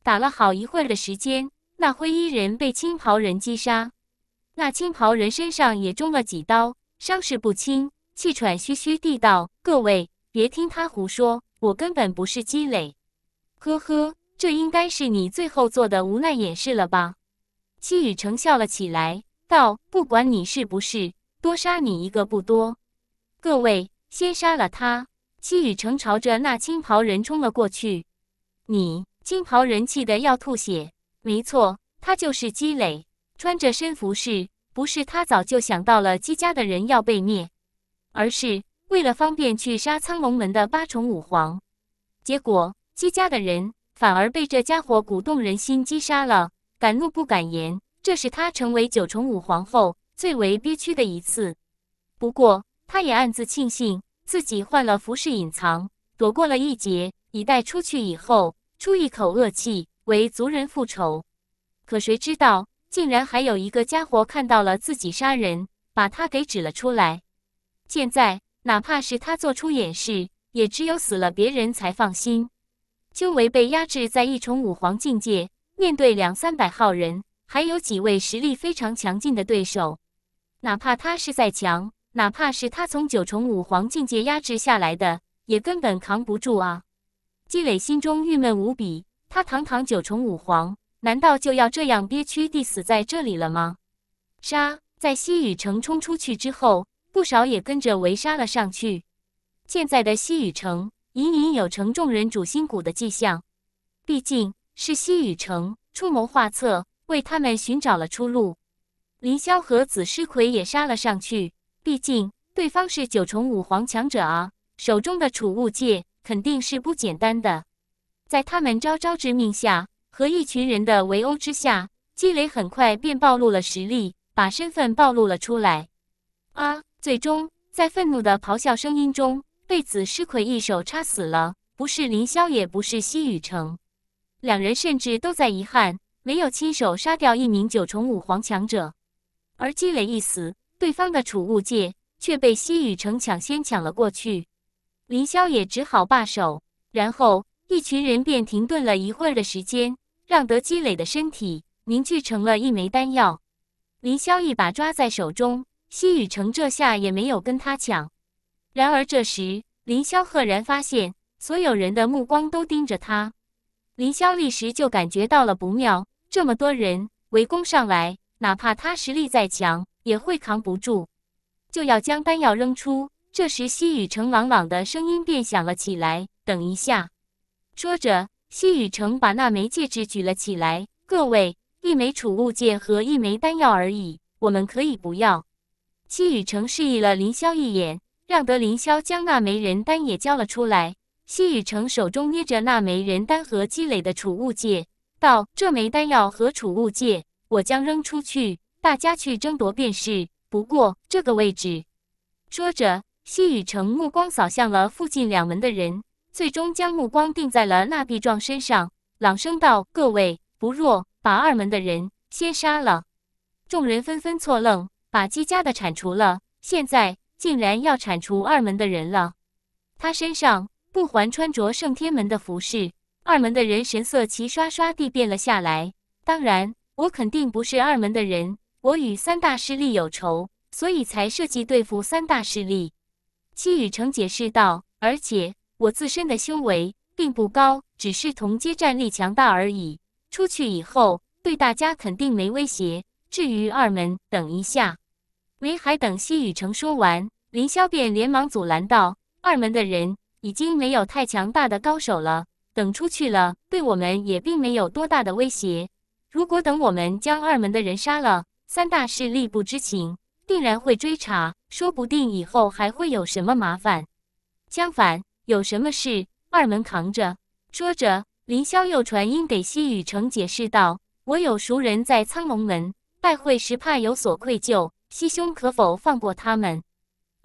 打了好一会儿的时间，那灰衣人被青袍人击杀，那青袍人身上也中了几刀，伤势不轻，气喘吁吁地道：“各位，别听他胡说，我根本不是积累。呵呵，这应该是你最后做的无奈掩饰了吧？”姬雨成笑了起来，道：“不管你是不是，多杀你一个不多。各位，先杀了他！”姬雨成朝着那青袍人冲了过去。你青袍人气得要吐血。没错，他就是姬磊，穿着身服饰，不是他早就想到了姬家的人要被灭，而是为了方便去杀苍龙门的八重武皇。结果姬家的人反而被这家伙鼓动人心击杀了。敢怒不敢言，这是他成为九重五皇后最为憋屈的一次。不过，他也暗自庆幸自己换了服饰隐藏，躲过了一劫，以待出去以后出一口恶气，为族人复仇。可谁知道，竟然还有一个家伙看到了自己杀人，把他给指了出来。现在，哪怕是他做出掩饰，也只有死了别人才放心。修为被压制在一重五皇境界。面对两三百号人，还有几位实力非常强劲的对手，哪怕他是在强，哪怕是他从九重五皇境界压制下来的，也根本扛不住啊！积磊心中郁闷无比，他堂堂九重五皇，难道就要这样憋屈地死在这里了吗？杀！在西雨城冲出去之后，不少也跟着围杀了上去。现在的西雨城，隐隐有成众人主心骨的迹象，毕竟。是西雨城出谋划策，为他们寻找了出路。凌霄和紫师魁也杀了上去，毕竟对方是九重五皇强者啊，手中的储物戒肯定是不简单的。在他们招招致命下，和一群人的围殴之下，姬雷很快便暴露了实力，把身份暴露了出来啊！最终，在愤怒的咆哮声音中，被紫师魁一手插死了。不是凌霄，也不是西雨城。两人甚至都在遗憾没有亲手杀掉一名九重武皇强者，而积累一死，对方的储物戒却被西雨城抢先抢了过去，林霄也只好罢手。然后，一群人便停顿了一会儿的时间，让得积累的身体凝聚成了一枚丹药，林霄一把抓在手中。西雨城这下也没有跟他抢。然而，这时林霄赫然发现，所有人的目光都盯着他。林霄立时就感觉到了不妙，这么多人围攻上来，哪怕他实力再强，也会扛不住，就要将丹药扔出。这时，西雨城朗朗的声音便响了起来：“等一下。”说着，西雨城把那枚戒指举了起来：“各位，一枚储物戒和一枚丹药而已，我们可以不要。”西雨城示意了林霄一眼，让得林霄将那枚人丹也交了出来。西雨城手中捏着那枚人丹和积累的储物戒，道：“这枚丹药和储物戒，我将扔出去，大家去争夺便是。不过这个位置。”说着，西雨城目光扫向了附近两门的人，最终将目光定在了那壁壮身上，朗声道：“各位，不若把二门的人先杀了。”众人纷纷错愣，把姬家的铲除了，现在竟然要铲除二门的人了。他身上。不还穿着圣天门的服饰，二门的人神色齐刷刷地变了下来。当然，我肯定不是二门的人，我与三大势力有仇，所以才设计对付三大势力。西雨城解释道：“而且我自身的修为并不高，只是同阶战力强大而已。出去以后，对大家肯定没威胁。至于二门，等一下。”没海等西雨城说完，林霄便连忙阻拦道：“二门的人。”已经没有太强大的高手了，等出去了，对我们也并没有多大的威胁。如果等我们将二门的人杀了，三大势力不知情，定然会追查，说不定以后还会有什么麻烦。相反，有什么事，二门扛着。说着，林霄又传音给西雨城解释道：“我有熟人在苍龙门拜会时，怕有所愧疚，西兄可否放过他们？”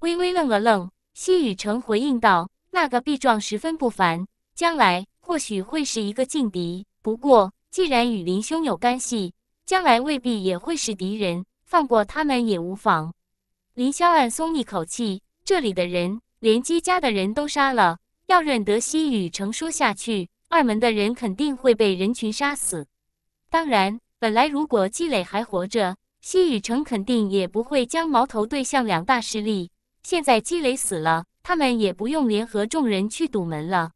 微微愣了愣，西雨城回应道。那个毕壮十分不凡，将来或许会是一个劲敌。不过，既然与林兄有干系，将来未必也会是敌人，放过他们也无妨。林萧暗松一口气，这里的人连姬家的人都杀了，要任德西与成说下去，二门的人肯定会被人群杀死。当然，本来如果姬磊还活着，西雨成肯定也不会将矛头对向两大势力。现在姬累死了。他们也不用联合众人去堵门了，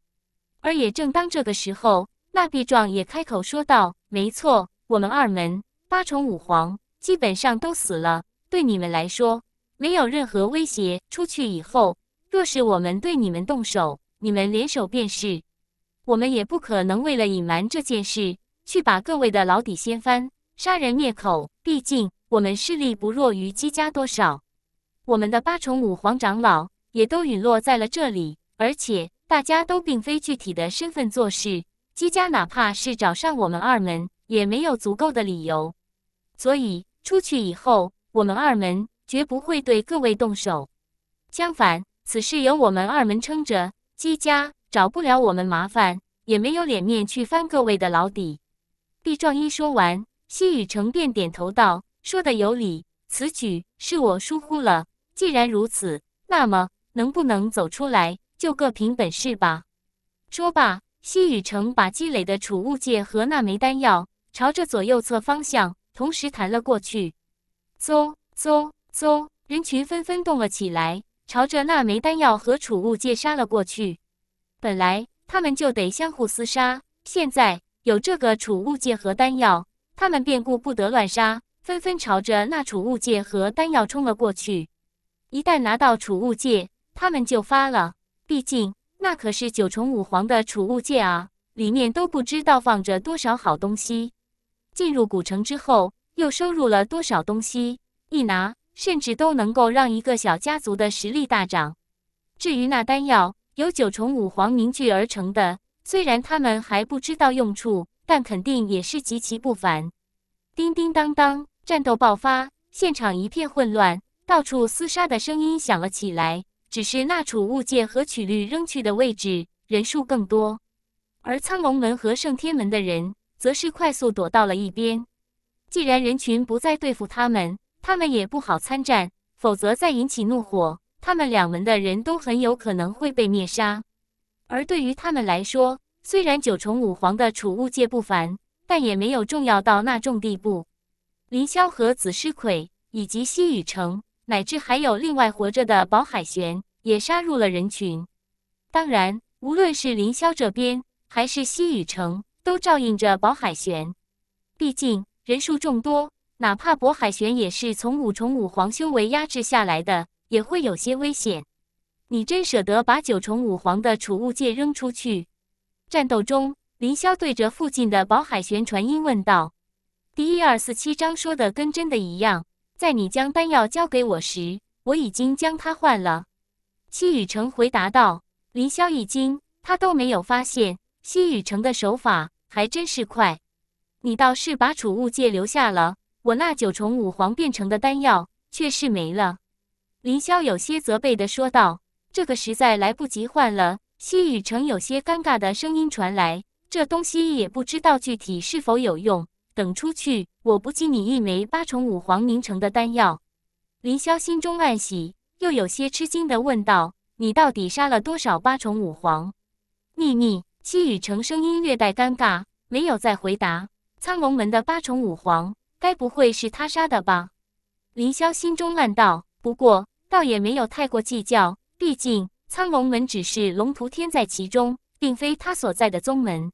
而也正当这个时候，那必壮也开口说道：“没错，我们二门八重五皇基本上都死了，对你们来说没有任何威胁。出去以后，若是我们对你们动手，你们联手便是。我们也不可能为了隐瞒这件事，去把各位的老底掀翻，杀人灭口。毕竟我们势力不弱于姬家多少，我们的八重五皇长老。”也都陨落在了这里，而且大家都并非具体的身份做事。姬家哪怕是找上我们二门，也没有足够的理由。所以出去以后，我们二门绝不会对各位动手。相反，此事由我们二门撑着，姬家找不了我们麻烦，也没有脸面去翻各位的老底。毕壮一说完，西雨成便点头道：“说的有理，此举是我疏忽了。既然如此，那么。”能不能走出来，就各凭本事吧。说罢，西雨城把积累的储物戒和那枚丹药，朝着左右侧方向同时弹了过去。嗖嗖嗖，人群纷纷动了起来，朝着那枚丹药和储物戒杀了过去。本来他们就得相互厮杀，现在有这个储物戒和丹药，他们便顾不得乱杀，纷纷朝着那储物戒和丹药冲了过去。一旦拿到储物戒，他们就发了，毕竟那可是九重五皇的储物界啊，里面都不知道放着多少好东西。进入古城之后，又收入了多少东西？一拿，甚至都能够让一个小家族的实力大涨。至于那丹药，由九重五皇凝聚而成的，虽然他们还不知道用处，但肯定也是极其不凡。叮叮当当，战斗爆发，现场一片混乱，到处厮杀的声音响了起来。只是那储物戒和曲率扔去的位置，人数更多，而苍龙门和圣天门的人则是快速躲到了一边。既然人群不再对付他们，他们也不好参战，否则再引起怒火，他们两门的人都很有可能会被灭杀。而对于他们来说，虽然九重五皇的储物戒不凡，但也没有重要到那种地步。林霄和紫师魁以及西雨城。乃至还有另外活着的宝海玄也杀入了人群。当然，无论是凌霄这边，还是西雨城，都照应着宝海玄。毕竟人数众多，哪怕渤海玄也是从五重五皇修为压制下来的，也会有些危险。你真舍得把九重五皇的储物戒扔出去？战斗中，凌霄对着附近的宝海玄传音问道：“第一二四七章说的跟真的一样。”在你将丹药交给我时，我已经将它换了。”西雨城回答道。林霄一惊，他都没有发现，西雨城的手法还真是快。你倒是把储物戒留下了，我那九重五皇变成的丹药却是没了。”林霄有些责备的说道，“这个实在来不及换了。”西雨城有些尴尬的声音传来：“这东西也不知道具体是否有用。”等出去，我不敬你一枚八重五皇凝成的丹药。林萧心中暗喜，又有些吃惊地问道：“你到底杀了多少八重五皇？”秘密。戚雨城声音略带尴尬，没有再回答。苍龙门的八重五皇，该不会是他杀的吧？林萧心中暗道。不过，倒也没有太过计较，毕竟苍龙门只是龙图天在其中，并非他所在的宗门，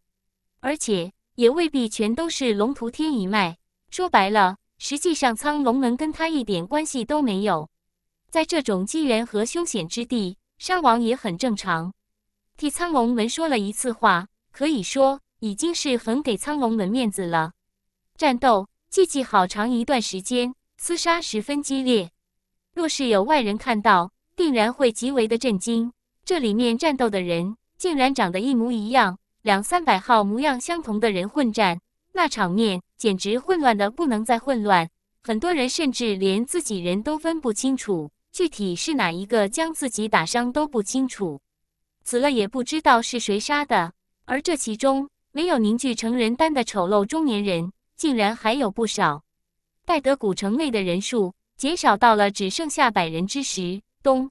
而且。也未必全都是龙图天一脉。说白了，实际上苍龙门跟他一点关系都没有。在这种机缘和凶险之地，伤亡也很正常。替苍龙门说了一次话，可以说已经是很给苍龙门面子了。战斗寂寂好长一段时间，厮杀十分激烈。若是有外人看到，定然会极为的震惊。这里面战斗的人竟然长得一模一样。两三百号模样相同的人混战，那场面简直混乱的不能再混乱。很多人甚至连自己人都分不清楚，具体是哪一个将自己打伤都不清楚，死了也不知道是谁杀的。而这其中没有凝聚成人丹的丑陋中年人，竟然还有不少。戴德古城内的人数减少到了只剩下百人之时，咚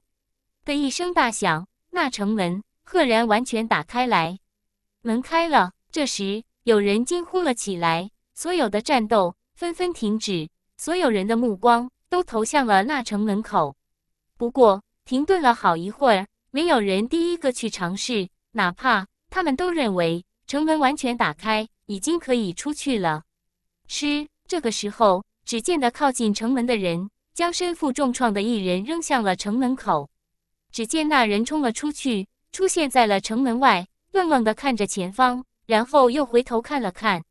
的一声大响，那城门赫然完全打开来。门开了，这时有人惊呼了起来，所有的战斗纷纷停止，所有人的目光都投向了那城门口。不过停顿了好一会儿，没有人第一个去尝试，哪怕他们都认为城门完全打开已经可以出去了。吃，这个时候只见得靠近城门的人将身负重创的一人扔向了城门口，只见那人冲了出去，出现在了城门外。愣愣地看着前方，然后又回头看了看，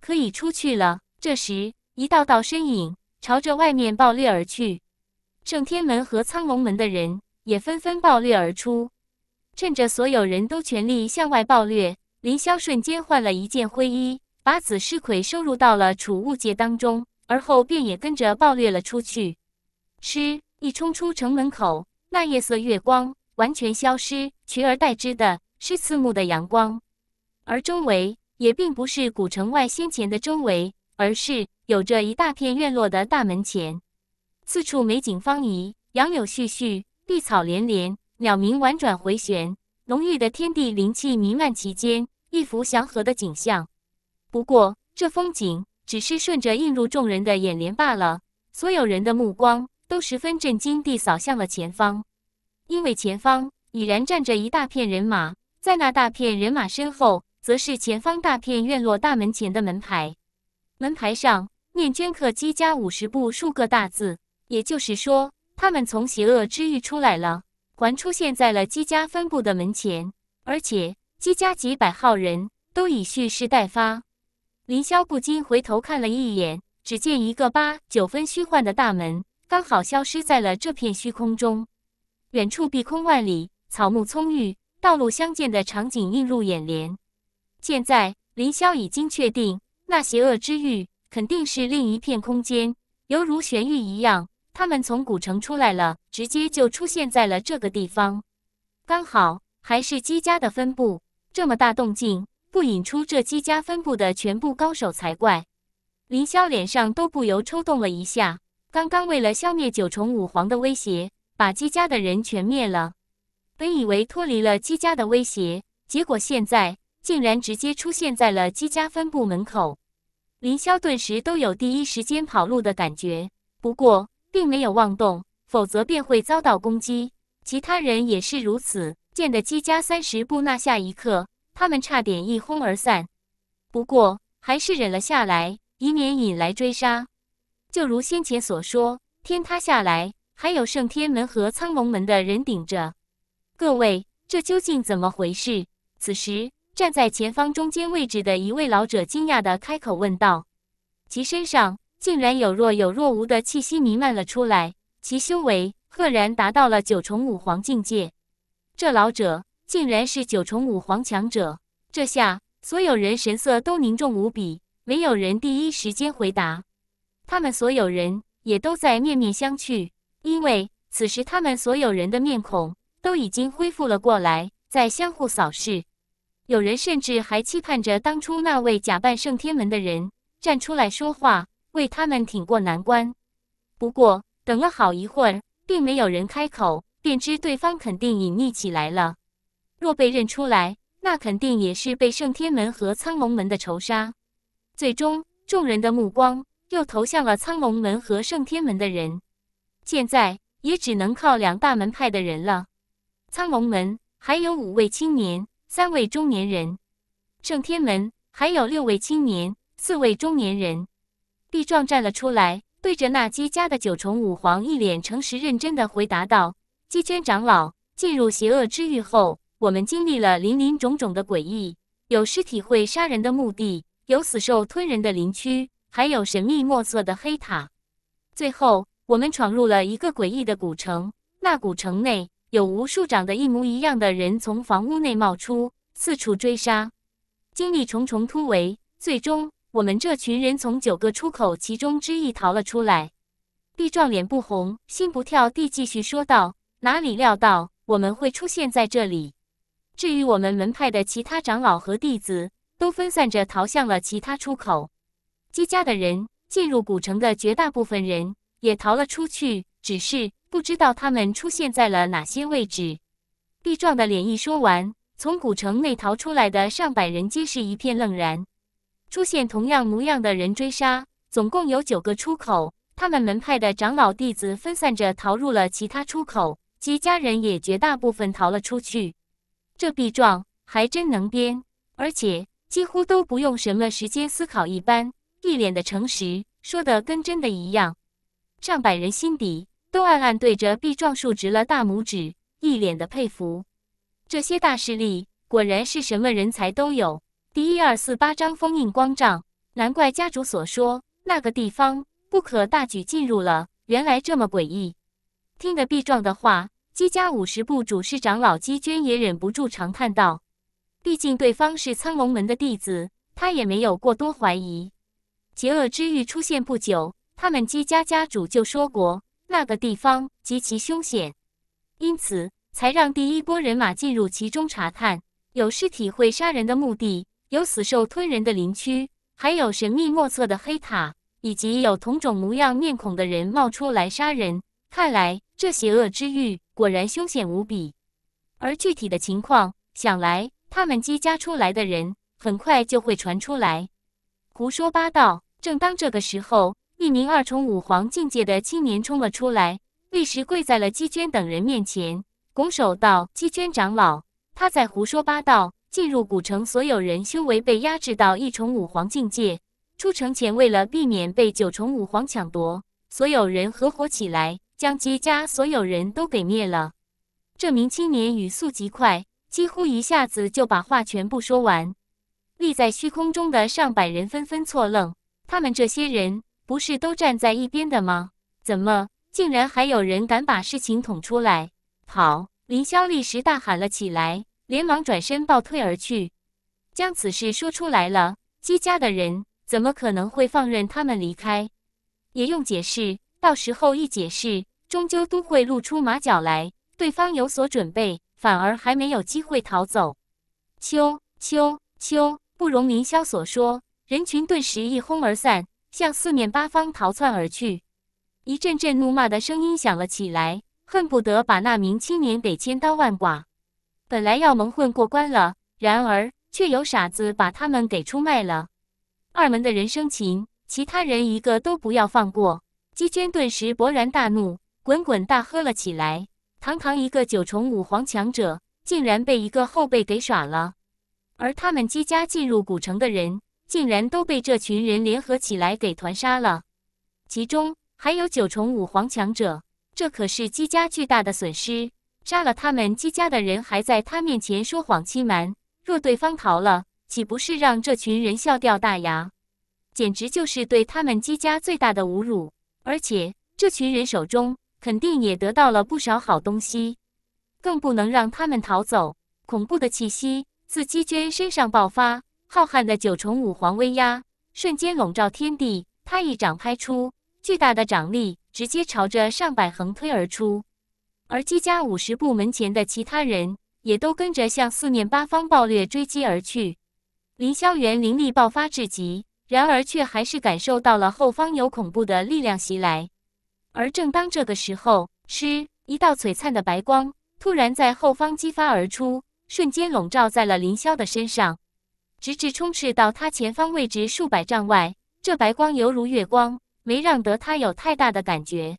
可以出去了。这时，一道道身影朝着外面暴掠而去，圣天门和苍龙门的人也纷纷暴掠而出。趁着所有人都全力向外暴掠，林霄瞬间换了一件灰衣，把紫尸魁收入到了储物戒当中，而后便也跟着暴掠了出去。是一冲出城门口，那夜色月光完全消失，取而代之的。是刺目的阳光，而周围也并不是古城外先前的周围，而是有着一大片院落的大门前。四处美景芳宜，杨柳絮絮，绿草连连，鸟鸣婉转回旋，浓郁的天地灵气弥漫其间，一幅祥和的景象。不过，这风景只是顺着映入众人的眼帘罢了。所有人的目光都十分震惊地扫向了前方，因为前方已然站着一大片人马。在那大片人马身后，则是前方大片院落大门前的门牌。门牌上面镌刻“姬家五十部”数个大字，也就是说，他们从邪恶之域出来了，还出现在了姬家分部的门前。而且，姬家几百号人都已蓄势待发。林萧不禁回头看了一眼，只见一个八九分虚幻的大门，刚好消失在了这片虚空中。远处碧空万里，草木葱郁。道路相见的场景映入眼帘。现在，林霄已经确定，那邪恶之域肯定是另一片空间，犹如玄域一样。他们从古城出来了，直接就出现在了这个地方，刚好还是姬家的分部。这么大动静，不引出这姬家分部的全部高手才怪。林霄脸上都不由抽动了一下。刚刚为了消灭九重五皇的威胁，把姬家的人全灭了。本以为脱离了姬家的威胁，结果现在竟然直接出现在了姬家分部门口，林霄顿时都有第一时间跑路的感觉。不过并没有妄动，否则便会遭到攻击。其他人也是如此，见得姬家三十步，那下一刻他们差点一哄而散。不过还是忍了下来，以免引来追杀。就如先前所说，天塌下来还有圣天门和苍龙门的人顶着。各位，这究竟怎么回事？此时，站在前方中间位置的一位老者惊讶地开口问道，其身上竟然有若有若无的气息弥漫了出来，其修为赫然达到了九重武皇境界。这老者竟然是九重武皇强者，这下所有人神色都凝重无比，没有人第一时间回答。他们所有人也都在面面相觑，因为此时他们所有人的面孔。都已经恢复了过来，在相互扫视，有人甚至还期盼着当初那位假扮圣天门的人站出来说话，为他们挺过难关。不过等了好一会儿，并没有人开口，便知对方肯定隐匿起来了。若被认出来，那肯定也是被圣天门和苍龙门的仇杀。最终，众人的目光又投向了苍龙门和圣天门的人，现在也只能靠两大门派的人了。苍龙门还有五位青年，三位中年人；圣天门还有六位青年，四位中年人。毕壮站了出来，对着那姬家的九重五皇一脸诚实认真的回答道：“姬娟长老，进入邪恶之域后，我们经历了林林种种的诡异，有尸体会杀人的墓地，有死兽吞人的林区，还有神秘莫测的黑塔。最后，我们闯入了一个诡异的古城，那古城内……”有无数长得一模一样的人从房屋内冒出，四处追杀。经历重重突围，最终我们这群人从九个出口其中之一逃了出来。毕壮脸不红心不跳地继续说道：“哪里料到我们会出现在这里？至于我们门派的其他长老和弟子，都分散着逃向了其他出口。姬家的人进入古城的绝大部分人也逃了出去，只是……”不知道他们出现在了哪些位置。毕壮的脸一说完，从古城内逃出来的上百人皆是一片愣然。出现同样模样的人追杀，总共有九个出口。他们门派的长老弟子分散着逃入了其他出口，其家人也绝大部分逃了出去。这毕壮还真能编，而且几乎都不用什么时间思考，一般一脸的诚实，说的跟真的一样。上百人心底。都暗暗对着毕壮竖直了大拇指，一脸的佩服。这些大势力果然是什么人才都有。第一、二、四、八章封印光障，难怪家主所说那个地方不可大举进入了，原来这么诡异。听得毕壮的话，姬家五十部主事长老姬娟也忍不住长叹道：“毕竟对方是苍龙门的弟子，他也没有过多怀疑。劫厄之域出现不久，他们姬家家主就说过。”那个地方极其凶险，因此才让第一波人马进入其中查探。有尸体会杀人的墓地，有死兽吞人的林区，还有神秘莫测的黑塔，以及有同种模样面孔的人冒出来杀人。看来这邪恶之域果然凶险无比。而具体的情况，想来他们积家出来的人很快就会传出来。胡说八道！正当这个时候。一名二重五皇境界的青年冲了出来，立时跪在了姬娟等人面前，拱手道：“姬娟长老，他在胡说八道。进入古城，所有人修为被压制到一重五皇境界。出城前，为了避免被九重五皇抢夺，所有人合伙起来，将姬家所有人都给灭了。”这名青年语速极快，几乎一下子就把话全部说完。立在虚空中的上百人纷纷错愣，他们这些人。不是都站在一边的吗？怎么竟然还有人敢把事情捅出来？好，林霄立时大喊了起来，连忙转身暴退而去，将此事说出来了。姬家的人怎么可能会放任他们离开？也用解释，到时候一解释，终究都会露出马脚来。对方有所准备，反而还没有机会逃走。秋秋秋，不容林萧所说，人群顿时一哄而散。向四面八方逃窜而去，一阵阵怒骂的声音响了起来，恨不得把那名青年给千刀万剐。本来要蒙混过关了，然而却有傻子把他们给出卖了。二门的人生擒，其他人一个都不要放过。姬娟顿时勃然大怒，滚滚大喝了起来：“堂堂一个九重五皇强者，竟然被一个后辈给耍了！”而他们姬家进入古城的人。竟然都被这群人联合起来给团杀了，其中还有九重五皇强者，这可是姬家巨大的损失。杀了他们姬家的人还在他面前说谎欺瞒，若对方逃了，岂不是让这群人笑掉大牙？简直就是对他们姬家最大的侮辱。而且这群人手中肯定也得到了不少好东西，更不能让他们逃走。恐怖的气息自姬娟身上爆发。浩瀚的九重五皇威压瞬间笼罩天地，他一掌拍出，巨大的掌力直接朝着上百横推而出。而姬家五十步门前的其他人也都跟着向四面八方暴掠追击而去。凌霄元灵力爆发至极，然而却还是感受到了后方有恐怖的力量袭来。而正当这个时候，吃一道璀璨的白光突然在后方激发而出，瞬间笼罩在了凌霄的身上。直至充斥到他前方位置数百丈外，这白光犹如月光，没让得他有太大的感觉。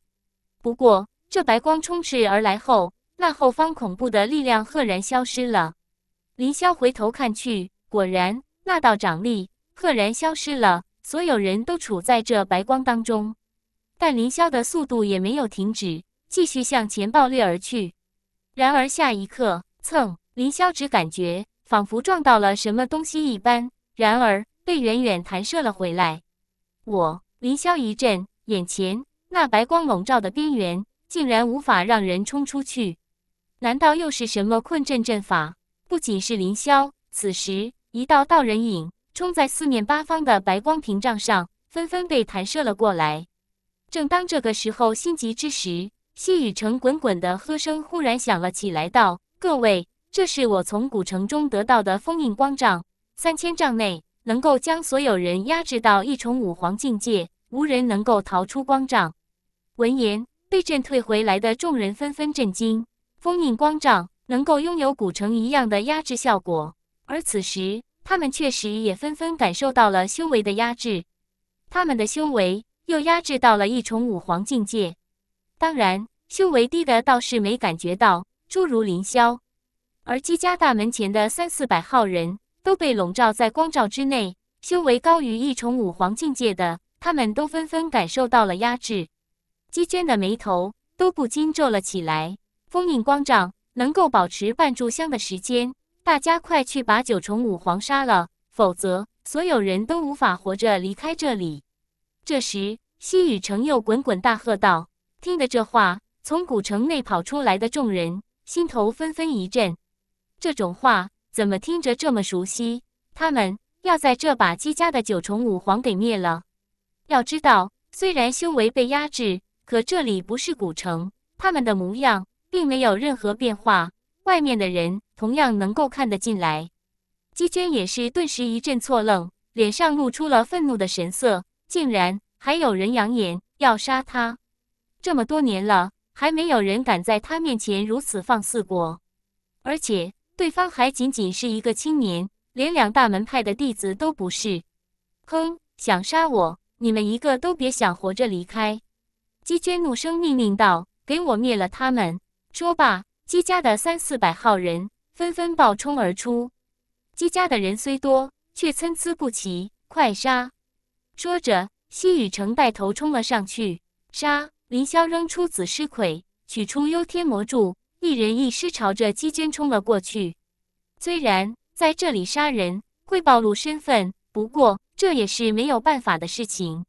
不过，这白光充斥而来后，那后方恐怖的力量赫然消失了。林霄回头看去，果然那道掌力赫然消失了。所有人都处在这白光当中，但林霄的速度也没有停止，继续向前暴掠而去。然而下一刻，蹭！林霄只感觉。仿佛撞到了什么东西一般，然而被远远弹射了回来。我凌霄一震，眼前那白光笼罩的边缘竟然无法让人冲出去，难道又是什么困阵阵法？不仅是凌霄，此时一道道人影冲在四面八方的白光屏障上，纷纷被弹射了过来。正当这个时候心急之时，西雨成滚滚的喝声忽然响了起来：“道各位。”这是我从古城中得到的封印光杖，三千丈内能够将所有人压制到一重五皇境界，无人能够逃出光杖。闻言，被震退回来的众人纷纷震惊：封印光杖能够拥有古城一样的压制效果。而此时，他们确实也纷纷感受到了修为的压制，他们的修为又压制到了一重五皇境界。当然，修为低的倒是没感觉到，诸如凌霄。而姬家大门前的三四百号人都被笼罩在光照之内，修为高于一重五皇境界的，他们都纷纷感受到了压制。姬娟的眉头都不禁皱了起来。封印光罩能够保持半炷香的时间，大家快去把九重五皇杀了，否则所有人都无法活着离开这里。这时，西雨城又滚滚大喝道：“听得这话，从古城内跑出来的众人心头纷纷一震。”这种话怎么听着这么熟悉？他们要在这把姬家的九重五皇给灭了。要知道，虽然修为被压制，可这里不是古城，他们的模样并没有任何变化，外面的人同样能够看得进来。姬娟也是顿时一阵错愣，脸上露出了愤怒的神色，竟然还有人扬言要杀他。这么多年了，还没有人敢在他面前如此放肆过，而且。对方还仅仅是一个青年，连两大门派的弟子都不是。哼，想杀我，你们一个都别想活着离开！姬娟怒声命令道：“给我灭了他们！”说罢，姬家的三四百号人纷纷暴冲而出。姬家的人虽多，却参差不齐。快杀！说着，西雨成带头冲了上去。杀！林霄扔出紫尸魁，取出幽天魔柱。一人一尸朝着姬娟冲了过去。虽然在这里杀人会暴露身份，不过这也是没有办法的事情。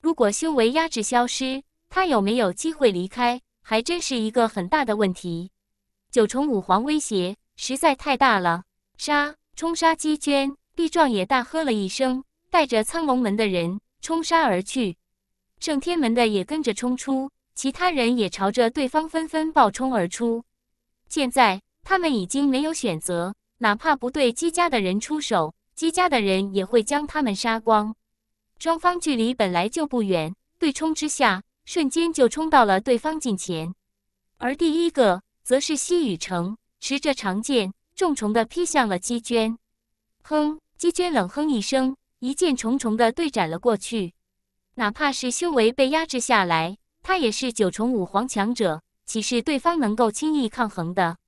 如果修为压制消失，他有没有机会离开，还真是一个很大的问题。九重五皇威胁实在太大了，杀！冲杀姬娟！毕壮也大喝了一声，带着苍龙门的人冲杀而去。圣天门的也跟着冲出。其他人也朝着对方纷纷暴冲而出，现在他们已经没有选择，哪怕不对姬家的人出手，姬家的人也会将他们杀光。双方距离本来就不远，对冲之下，瞬间就冲到了对方近前。而第一个则是西雨城，持着长剑重重的劈向了姬娟。哼，姬娟冷哼一声，一剑重重的对斩了过去。哪怕是修为被压制下来。他也是九重五皇强者，岂是对方能够轻易抗衡的？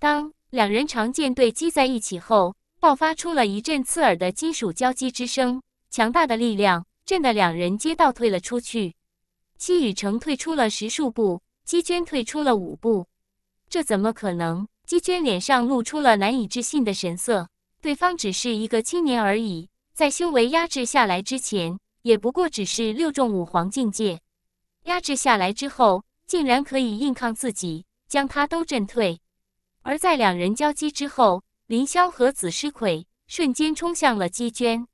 当两人长剑对击在一起后，爆发出了一阵刺耳的金属交击之声，强大的力量震得两人皆倒退了出去。西雨城退出了十数步，姬娟退出了五步。这怎么可能？姬娟脸上露出了难以置信的神色。对方只是一个青年而已，在修为压制下来之前，也不过只是六重五皇境界。压制下来之后，竟然可以硬抗自己，将他都震退。而在两人交击之后，凌霄和紫尸魁瞬间冲向了姬娟，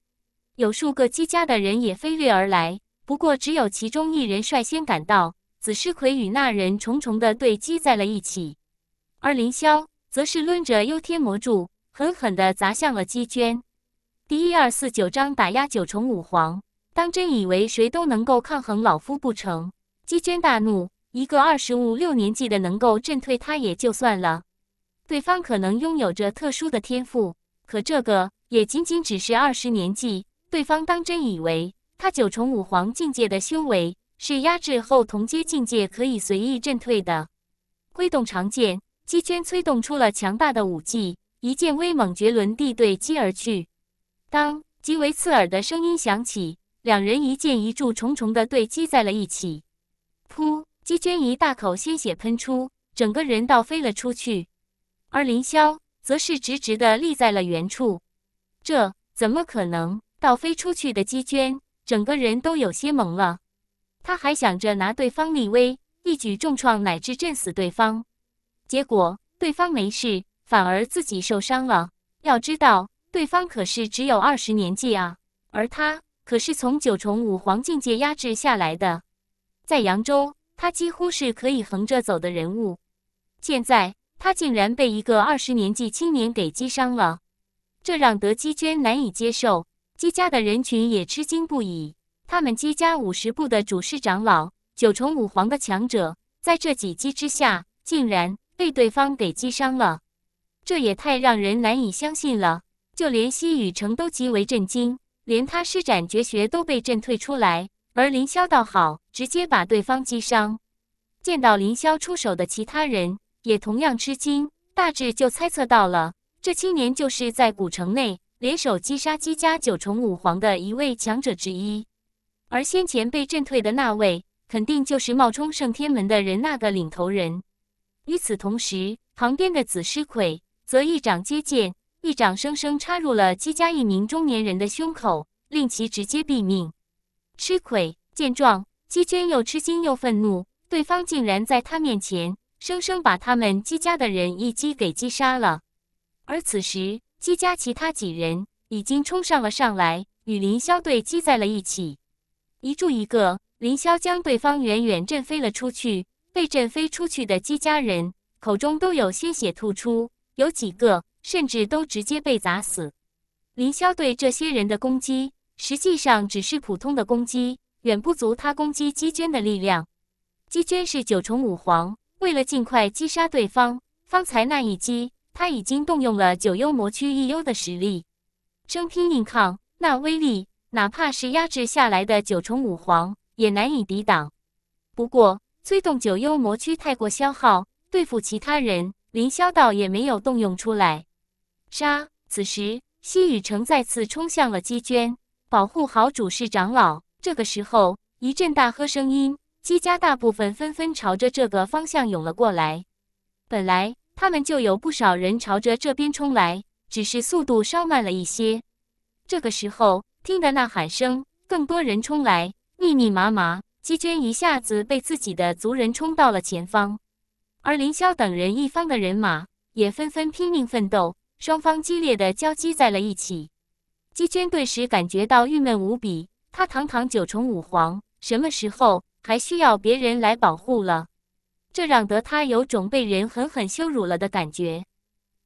有数个姬家的人也飞掠而来，不过只有其中一人率先赶到，紫尸魁与那人重重的对击在了一起，而凌霄则是抡着幽天魔柱，狠狠的砸向了姬娟。第一二四九章打压九重五皇，当真以为谁都能够抗衡老夫不成？姬娟大怒，一个二十五六年纪的能够震退他也就算了，对方可能拥有着特殊的天赋，可这个也仅仅只是二十年纪，对方当真以为他九重武皇境界的修为是压制后同阶境界可以随意震退的？挥动长剑，姬娟催动出了强大的武技，一剑威猛绝伦地对击而去。当极为刺耳的声音响起，两人一剑一柱重重的对击在了一起。噗！姬娟一大口鲜血喷出，整个人倒飞了出去，而林萧则是直直的立在了原处。这怎么可能？倒飞出去的姬娟整个人都有些懵了。他还想着拿对方立威，一举重创乃至震死对方，结果对方没事，反而自己受伤了。要知道，对方可是只有二十年纪啊，而他可是从九重五皇境界压制下来的。在扬州，他几乎是可以横着走的人物。现在他竟然被一个二十年纪青年给击伤了，这让德基娟难以接受。姬家的人群也吃惊不已。他们姬家五十部的主事长老，九重五皇的强者，在这几击之下，竟然被对方给击伤了，这也太让人难以相信了。就连西雨城都极为震惊，连他施展绝学都被震退出来。而林萧倒好，直接把对方击伤。见到林萧出手的其他人也同样吃惊，大致就猜测到了，这青年就是在古城内联手击杀姬家九重武皇的一位强者之一。而先前被震退的那位，肯定就是冒充圣天门的人那个领头人。与此同时，旁边的紫尸魁则一掌接剑，一掌生生插入了姬家一名中年人的胸口，令其直接毙命。吃亏见状，姬娟又吃惊又愤怒，对方竟然在他面前生生把他们姬家的人一击给击杀了。而此时，姬家其他几人已经冲上了上来，与凌霄对击在了一起，一柱一个，凌霄将对方远远震飞了出去。被震飞出去的姬家人口中都有鲜血吐出，有几个甚至都直接被砸死。凌霄对这些人的攻击。实际上只是普通的攻击，远不足他攻击姬娟的力量。姬娟是九重五皇，为了尽快击杀对方，方才那一击他已经动用了九幽魔躯一幽的实力，生拼硬抗。那威力，哪怕是压制下来的九重五皇，也难以抵挡。不过催动九幽魔躯太过消耗，对付其他人，凌霄道也没有动用出来。杀！此时，西雨城再次冲向了姬娟。保护好主事长老！这个时候，一阵大喝声音，姬家大部分纷纷朝着这个方向涌了过来。本来他们就有不少人朝着这边冲来，只是速度稍慢了一些。这个时候，听的呐喊声，更多人冲来，密密麻麻。姬娟一下子被自己的族人冲到了前方，而凌霄等人一方的人马也纷纷拼命奋斗，双方激烈的交击在了一起。姬军顿时感觉到郁闷无比，他堂堂九重五皇，什么时候还需要别人来保护了？这让得他有种被人狠狠羞辱了的感觉。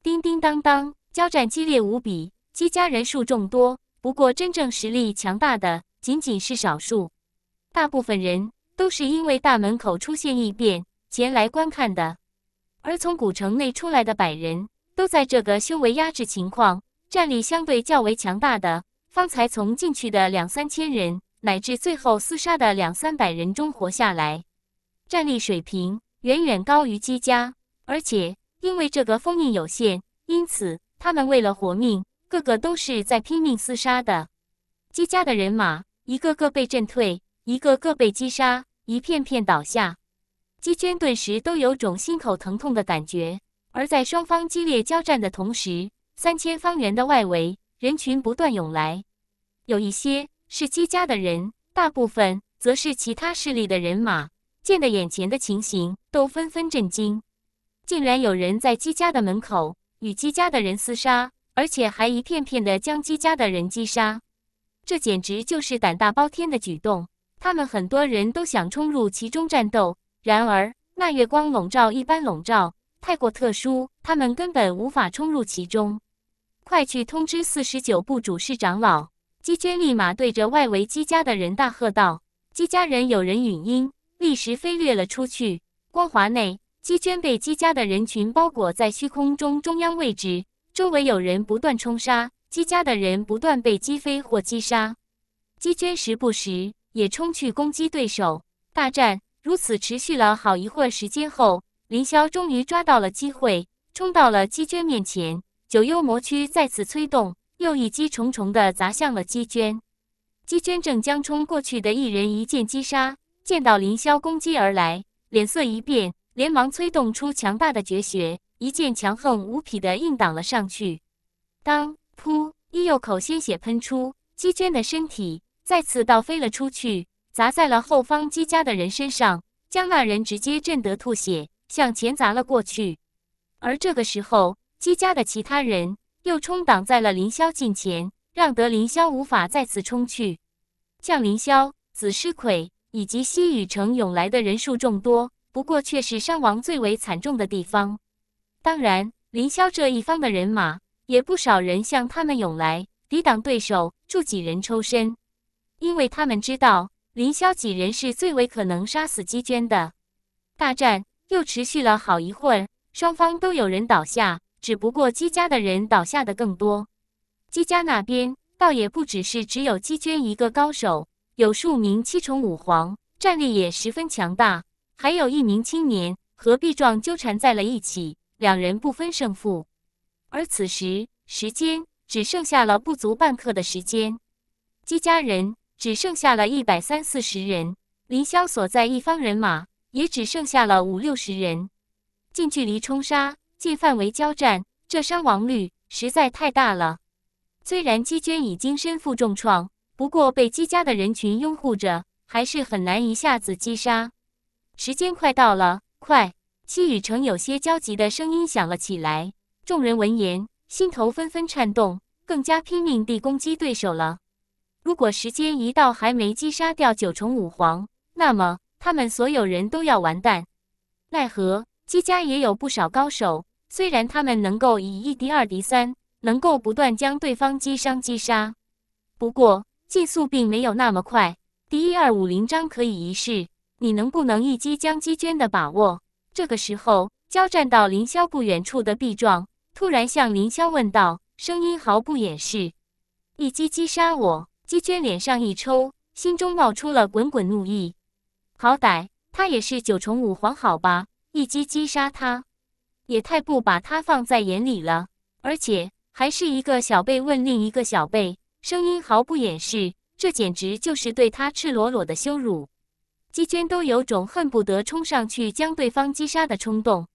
叮叮当当，交战激烈无比。姬家人数众多，不过真正实力强大的仅仅是少数，大部分人都是因为大门口出现异变前来观看的。而从古城内出来的百人都在这个修为压制情况。战力相对较为强大的，方才从进去的两三千人，乃至最后厮杀的两三百人中活下来，战力水平远远高于姬家。而且因为这个封印有限，因此他们为了活命，个个都是在拼命厮杀的。姬家的人马，一个个被震退，一个个被击杀，一片片倒下。姬娟顿时都有种心口疼痛的感觉。而在双方激烈交战的同时。三千方圆的外围，人群不断涌来，有一些是姬家的人，大部分则是其他势力的人马。见得眼前的情形，都纷纷震惊：，竟然有人在姬家的门口与姬家的人厮杀，而且还一片片的将姬家的人击杀，这简直就是胆大包天的举动。他们很多人都想冲入其中战斗，然而那月光笼罩一般笼罩。太过特殊，他们根本无法冲入其中。快去通知四十九部主事长老！姬娟立马对着外围姬家的人大喝道：“姬家人，有人陨音！”立时飞掠了出去。光华内，姬娟被姬家的人群包裹在虚空中中央位置，周围有人不断冲杀，姬家的人不断被击飞或击杀。姬娟时不时也冲去攻击对手。大战如此持续了好一会儿时间后。林霄终于抓到了机会，冲到了姬娟面前。九幽魔躯再次催动，又一击重重的砸向了姬娟。姬娟正将冲过去的一人一剑击杀，见到林霄攻击而来，脸色一变，连忙催动出强大的绝学，一剑强横无匹的硬挡了上去。当噗，一又口鲜血喷出，姬娟的身体再次倒飞了出去，砸在了后方姬家的人身上，将那人直接震得吐血。向前砸了过去，而这个时候，姬家的其他人又冲挡在了凌霄近前，让得凌霄无法再次冲去。将凌霄、子师魁以及西雨城涌来的人数众多，不过却是伤亡最为惨重的地方。当然，凌霄这一方的人马也不少人向他们涌来，抵挡对手，助几人抽身，因为他们知道凌霄几人是最为可能杀死姬娟的。大战。又持续了好一会儿，双方都有人倒下，只不过姬家的人倒下的更多。姬家那边倒也不只是只有姬娟一个高手，有数名七重武皇，战力也十分强大。还有一名青年和臂壮纠缠在了一起，两人不分胜负。而此时，时间只剩下了不足半刻的时间，姬家人只剩下了一百三四十人，凌霄所在一方人马。也只剩下了五六十人，近距离冲杀，近范围交战，这伤亡率实在太大了。虽然姬娟已经身负重创，不过被姬家的人群拥护着，还是很难一下子击杀。时间快到了，快！西雨城有些焦急的声音响了起来。众人闻言，心头纷纷颤动，更加拼命地攻击对手了。如果时间一到还没击杀掉九重五皇，那么……他们所有人都要完蛋，奈何姬家也有不少高手，虽然他们能够以一敌二、敌三，能够不断将对方击伤、击杀，不过技速并没有那么快。第一二五零章可以一试，你能不能一击将姬娟的把握？这个时候，交战到凌霄不远处的毕壮突然向凌霄问道，声音毫不掩饰：“一击击杀我！”姬娟脸上一抽，心中冒出了滚滚怒意。好歹他也是九重五皇，好吧？一击击杀他，也太不把他放在眼里了。而且还是一个小辈问另一个小辈，声音毫不掩饰，这简直就是对他赤裸裸的羞辱。姬娟都有种恨不得冲上去将对方击杀的冲动，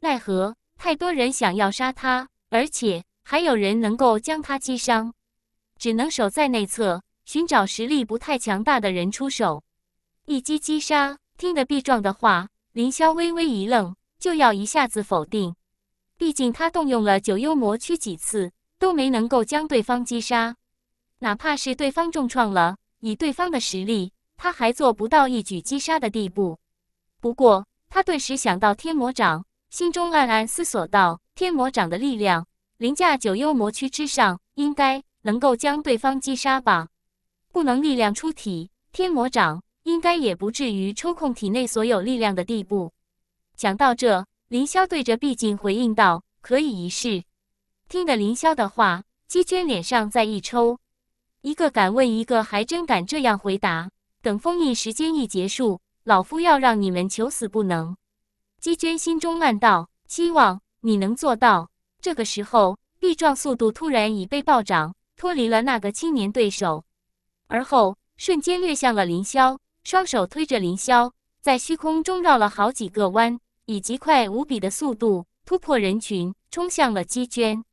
奈何太多人想要杀他，而且还有人能够将他击伤，只能守在内侧，寻找实力不太强大的人出手。一击击杀，听得毕壮的话，林霄微微一愣，就要一下子否定。毕竟他动用了九幽魔躯几次，都没能够将对方击杀。哪怕是对方重创了，以对方的实力，他还做不到一举击杀的地步。不过他顿时想到天魔掌，心中暗暗思索道：“天魔掌的力量凌驾九幽魔躯之上，应该能够将对方击杀吧？不能力量出体，天魔掌。”应该也不至于抽空体内所有力量的地步。讲到这，凌霄对着毕竟回应道：“可以一试。”听得凌霄的话，姬娟脸上再一抽，一个敢问一个还真敢这样回答。等封印时间一结束，老夫要让你们求死不能。姬娟心中暗道：“希望你能做到。”这个时候，毕壮速度突然已被暴涨，脱离了那个青年对手，而后瞬间掠向了凌霄。双手推着凌霄，在虚空中绕了好几个弯，以极快无比的速度突破人群，冲向了姬娟。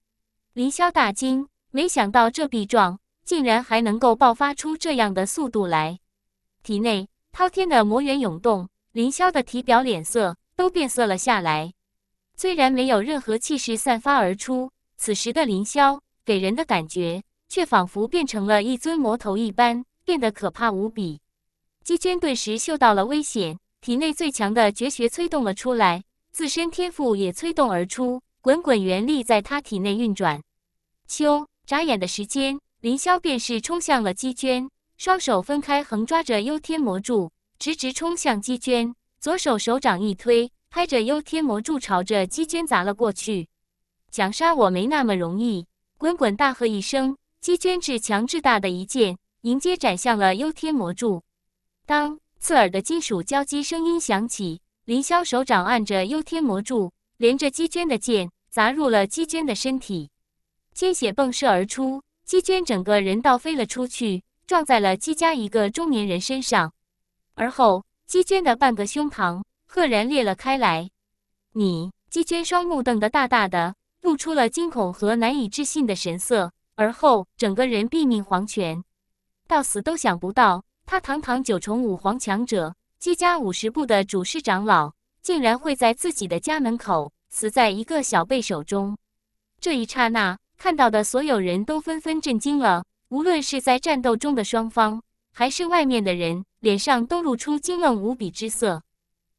凌霄大惊，没想到这臂状竟然还能够爆发出这样的速度来。体内滔天的魔元涌动，凌霄的体表脸色都变色了下来。虽然没有任何气势散发而出，此时的凌霄给人的感觉却仿佛变成了一尊魔头一般，变得可怕无比。姬娟顿时嗅到了危险，体内最强的绝学催动了出来，自身天赋也催动而出，滚滚元力在她体内运转。咻！眨眼的时间，林萧便是冲向了姬娟，双手分开横抓着幽天魔柱，直直冲向姬娟。左手手掌一推，拍着幽天魔柱，朝着姬娟砸了过去。想杀我没那么容易！滚滚大喝一声，姬娟至强至大的一剑，迎接斩向了幽天魔柱。当刺耳的金属交击声音响起，林霄手掌按着幽天魔柱，连着姬娟的剑砸入了姬娟的身体，鲜血迸射而出，姬娟整个人倒飞了出去，撞在了姬家一个中年人身上。而后，姬娟的半个胸膛赫然裂了开来。你，姬娟双目瞪得大大的，露出了惊恐和难以置信的神色，而后整个人毙命黄泉，到死都想不到。他堂堂九重五皇强者，姬家五十部的主事长老，竟然会在自己的家门口死在一个小辈手中。这一刹那，看到的所有人都纷纷震惊了。无论是在战斗中的双方，还是外面的人，脸上都露出惊愕无比之色。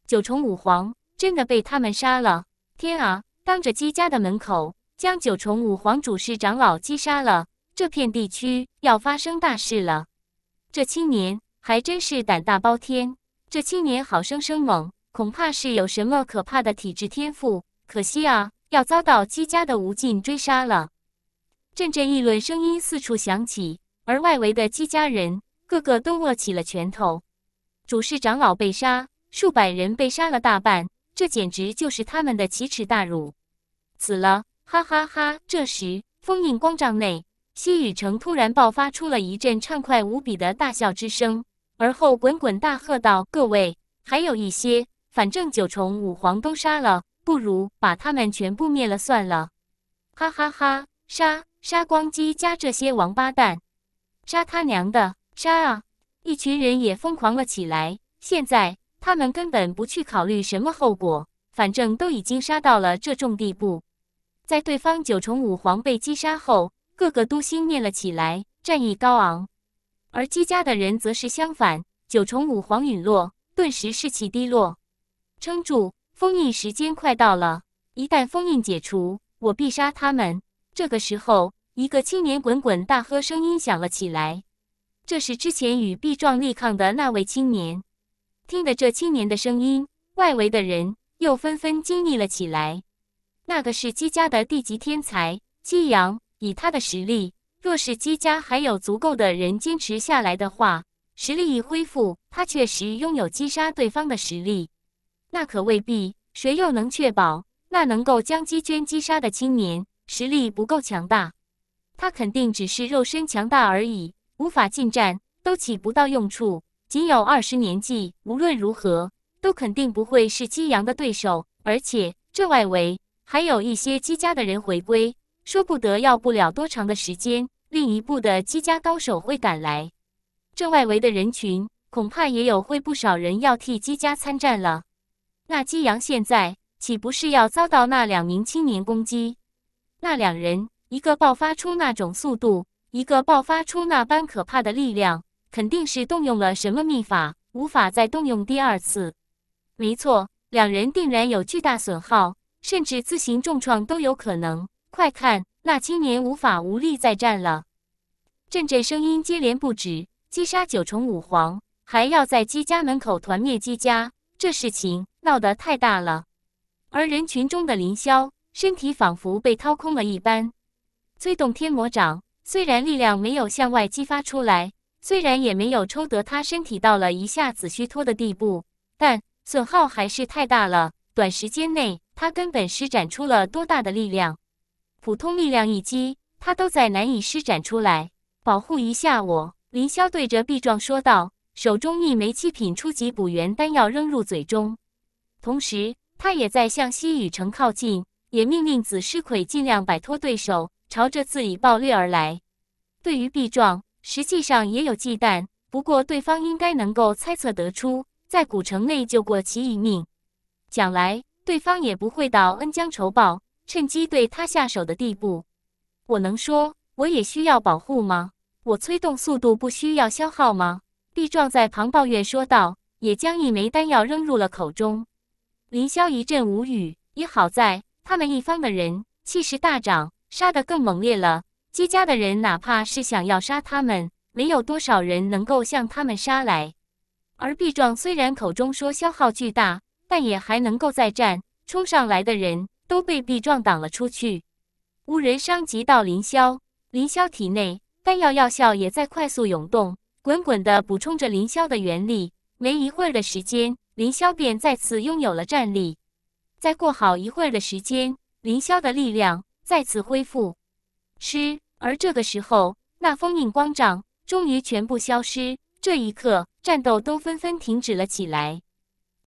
九重五皇真的被他们杀了！天啊，当着姬家的门口，将九重五皇主事长老击杀了，这片地区要发生大事了。这青年还真是胆大包天！这青年好生生猛，恐怕是有什么可怕的体质天赋。可惜啊，要遭到姬家的无尽追杀了。阵阵议论声音四处响起，而外围的姬家人个个都握起了拳头。主事长老被杀，数百人被杀了大半，这简直就是他们的奇耻大辱！死了，哈哈哈！这时，封印光障内。西雨城突然爆发出了一阵畅快无比的大笑之声，而后滚滚大喝道：“各位，还有一些，反正九重五皇都杀了，不如把他们全部灭了算了！哈哈哈，杀杀光姬家这些王八蛋，杀他娘的，杀啊！”一群人也疯狂了起来。现在他们根本不去考虑什么后果，反正都已经杀到了这种地步。在对方九重五皇被击杀后。各个都心念了起来，战意高昂；而姬家的人则是相反，九重五皇陨落，顿时士气低落。撑住，封印时间快到了，一旦封印解除，我必杀他们。这个时候，一个青年滚滚大喝，声音响了起来。这是之前与毕壮力抗的那位青年。听得这青年的声音，外围的人又纷纷惊异了起来。那个是姬家的地级天才姬阳。以他的实力，若是姬家还有足够的人坚持下来的话，实力一恢复，他确实拥有击杀对方的实力。那可未必，谁又能确保那能够将姬娟击杀的青年实力不够强大？他肯定只是肉身强大而已，无法近战，都起不到用处。仅有二十年纪，无论如何，都肯定不会是姬阳的对手。而且，这外围还有一些姬家的人回归。说不得，要不了多长的时间，另一部的姬家高手会赶来。这外围的人群，恐怕也有会不少人要替姬家参战了。那姬阳现在岂不是要遭到那两名青年攻击？那两人一个爆发出那种速度，一个爆发出那般可怕的力量，肯定是动用了什么秘法，无法再动用第二次。没错，两人定然有巨大损耗，甚至自行重创都有可能。快看，那青年无法无力再战了。阵阵声音接连不止，击杀九重武皇，还要在姬家门口团灭姬家，这事情闹得太大了。而人群中的林霄，身体仿佛被掏空了一般，催动天魔掌。虽然力量没有向外激发出来，虽然也没有抽得他身体到了一下子虚脱的地步，但损耗还是太大了。短时间内，他根本施展出了多大的力量？普通力量一击，他都在难以施展出来。保护一下我，林霄对着毕壮说道，手中一枚七品初级补元丹药扔入嘴中，同时他也在向西雨城靠近，也命令子师魁尽量摆脱对手，朝着自己暴掠而来。对于毕壮，实际上也有忌惮，不过对方应该能够猜测得出，在古城内救过其一命，将来对方也不会到恩将仇报。趁机对他下手的地步，我能说我也需要保护吗？我催动速度不需要消耗吗？毕壮在旁抱怨说道，也将一枚丹药扔入了口中。林萧一阵无语，也好在他们一方的人气势大涨，杀得更猛烈了。姬家的人哪怕是想要杀他们，没有多少人能够向他们杀来。而毕壮虽然口中说消耗巨大，但也还能够再战，冲上来的人。都被壁撞挡了出去，无人伤及到林霄。林霄体内丹药药效也在快速涌动，滚滚的补充着林霄的元力。没一会儿的时间，林霄便再次拥有了战力。再过好一会儿的时间，林霄的力量再次恢复。吃。而这个时候，那封印光障终于全部消失。这一刻，战斗都纷纷停止了起来。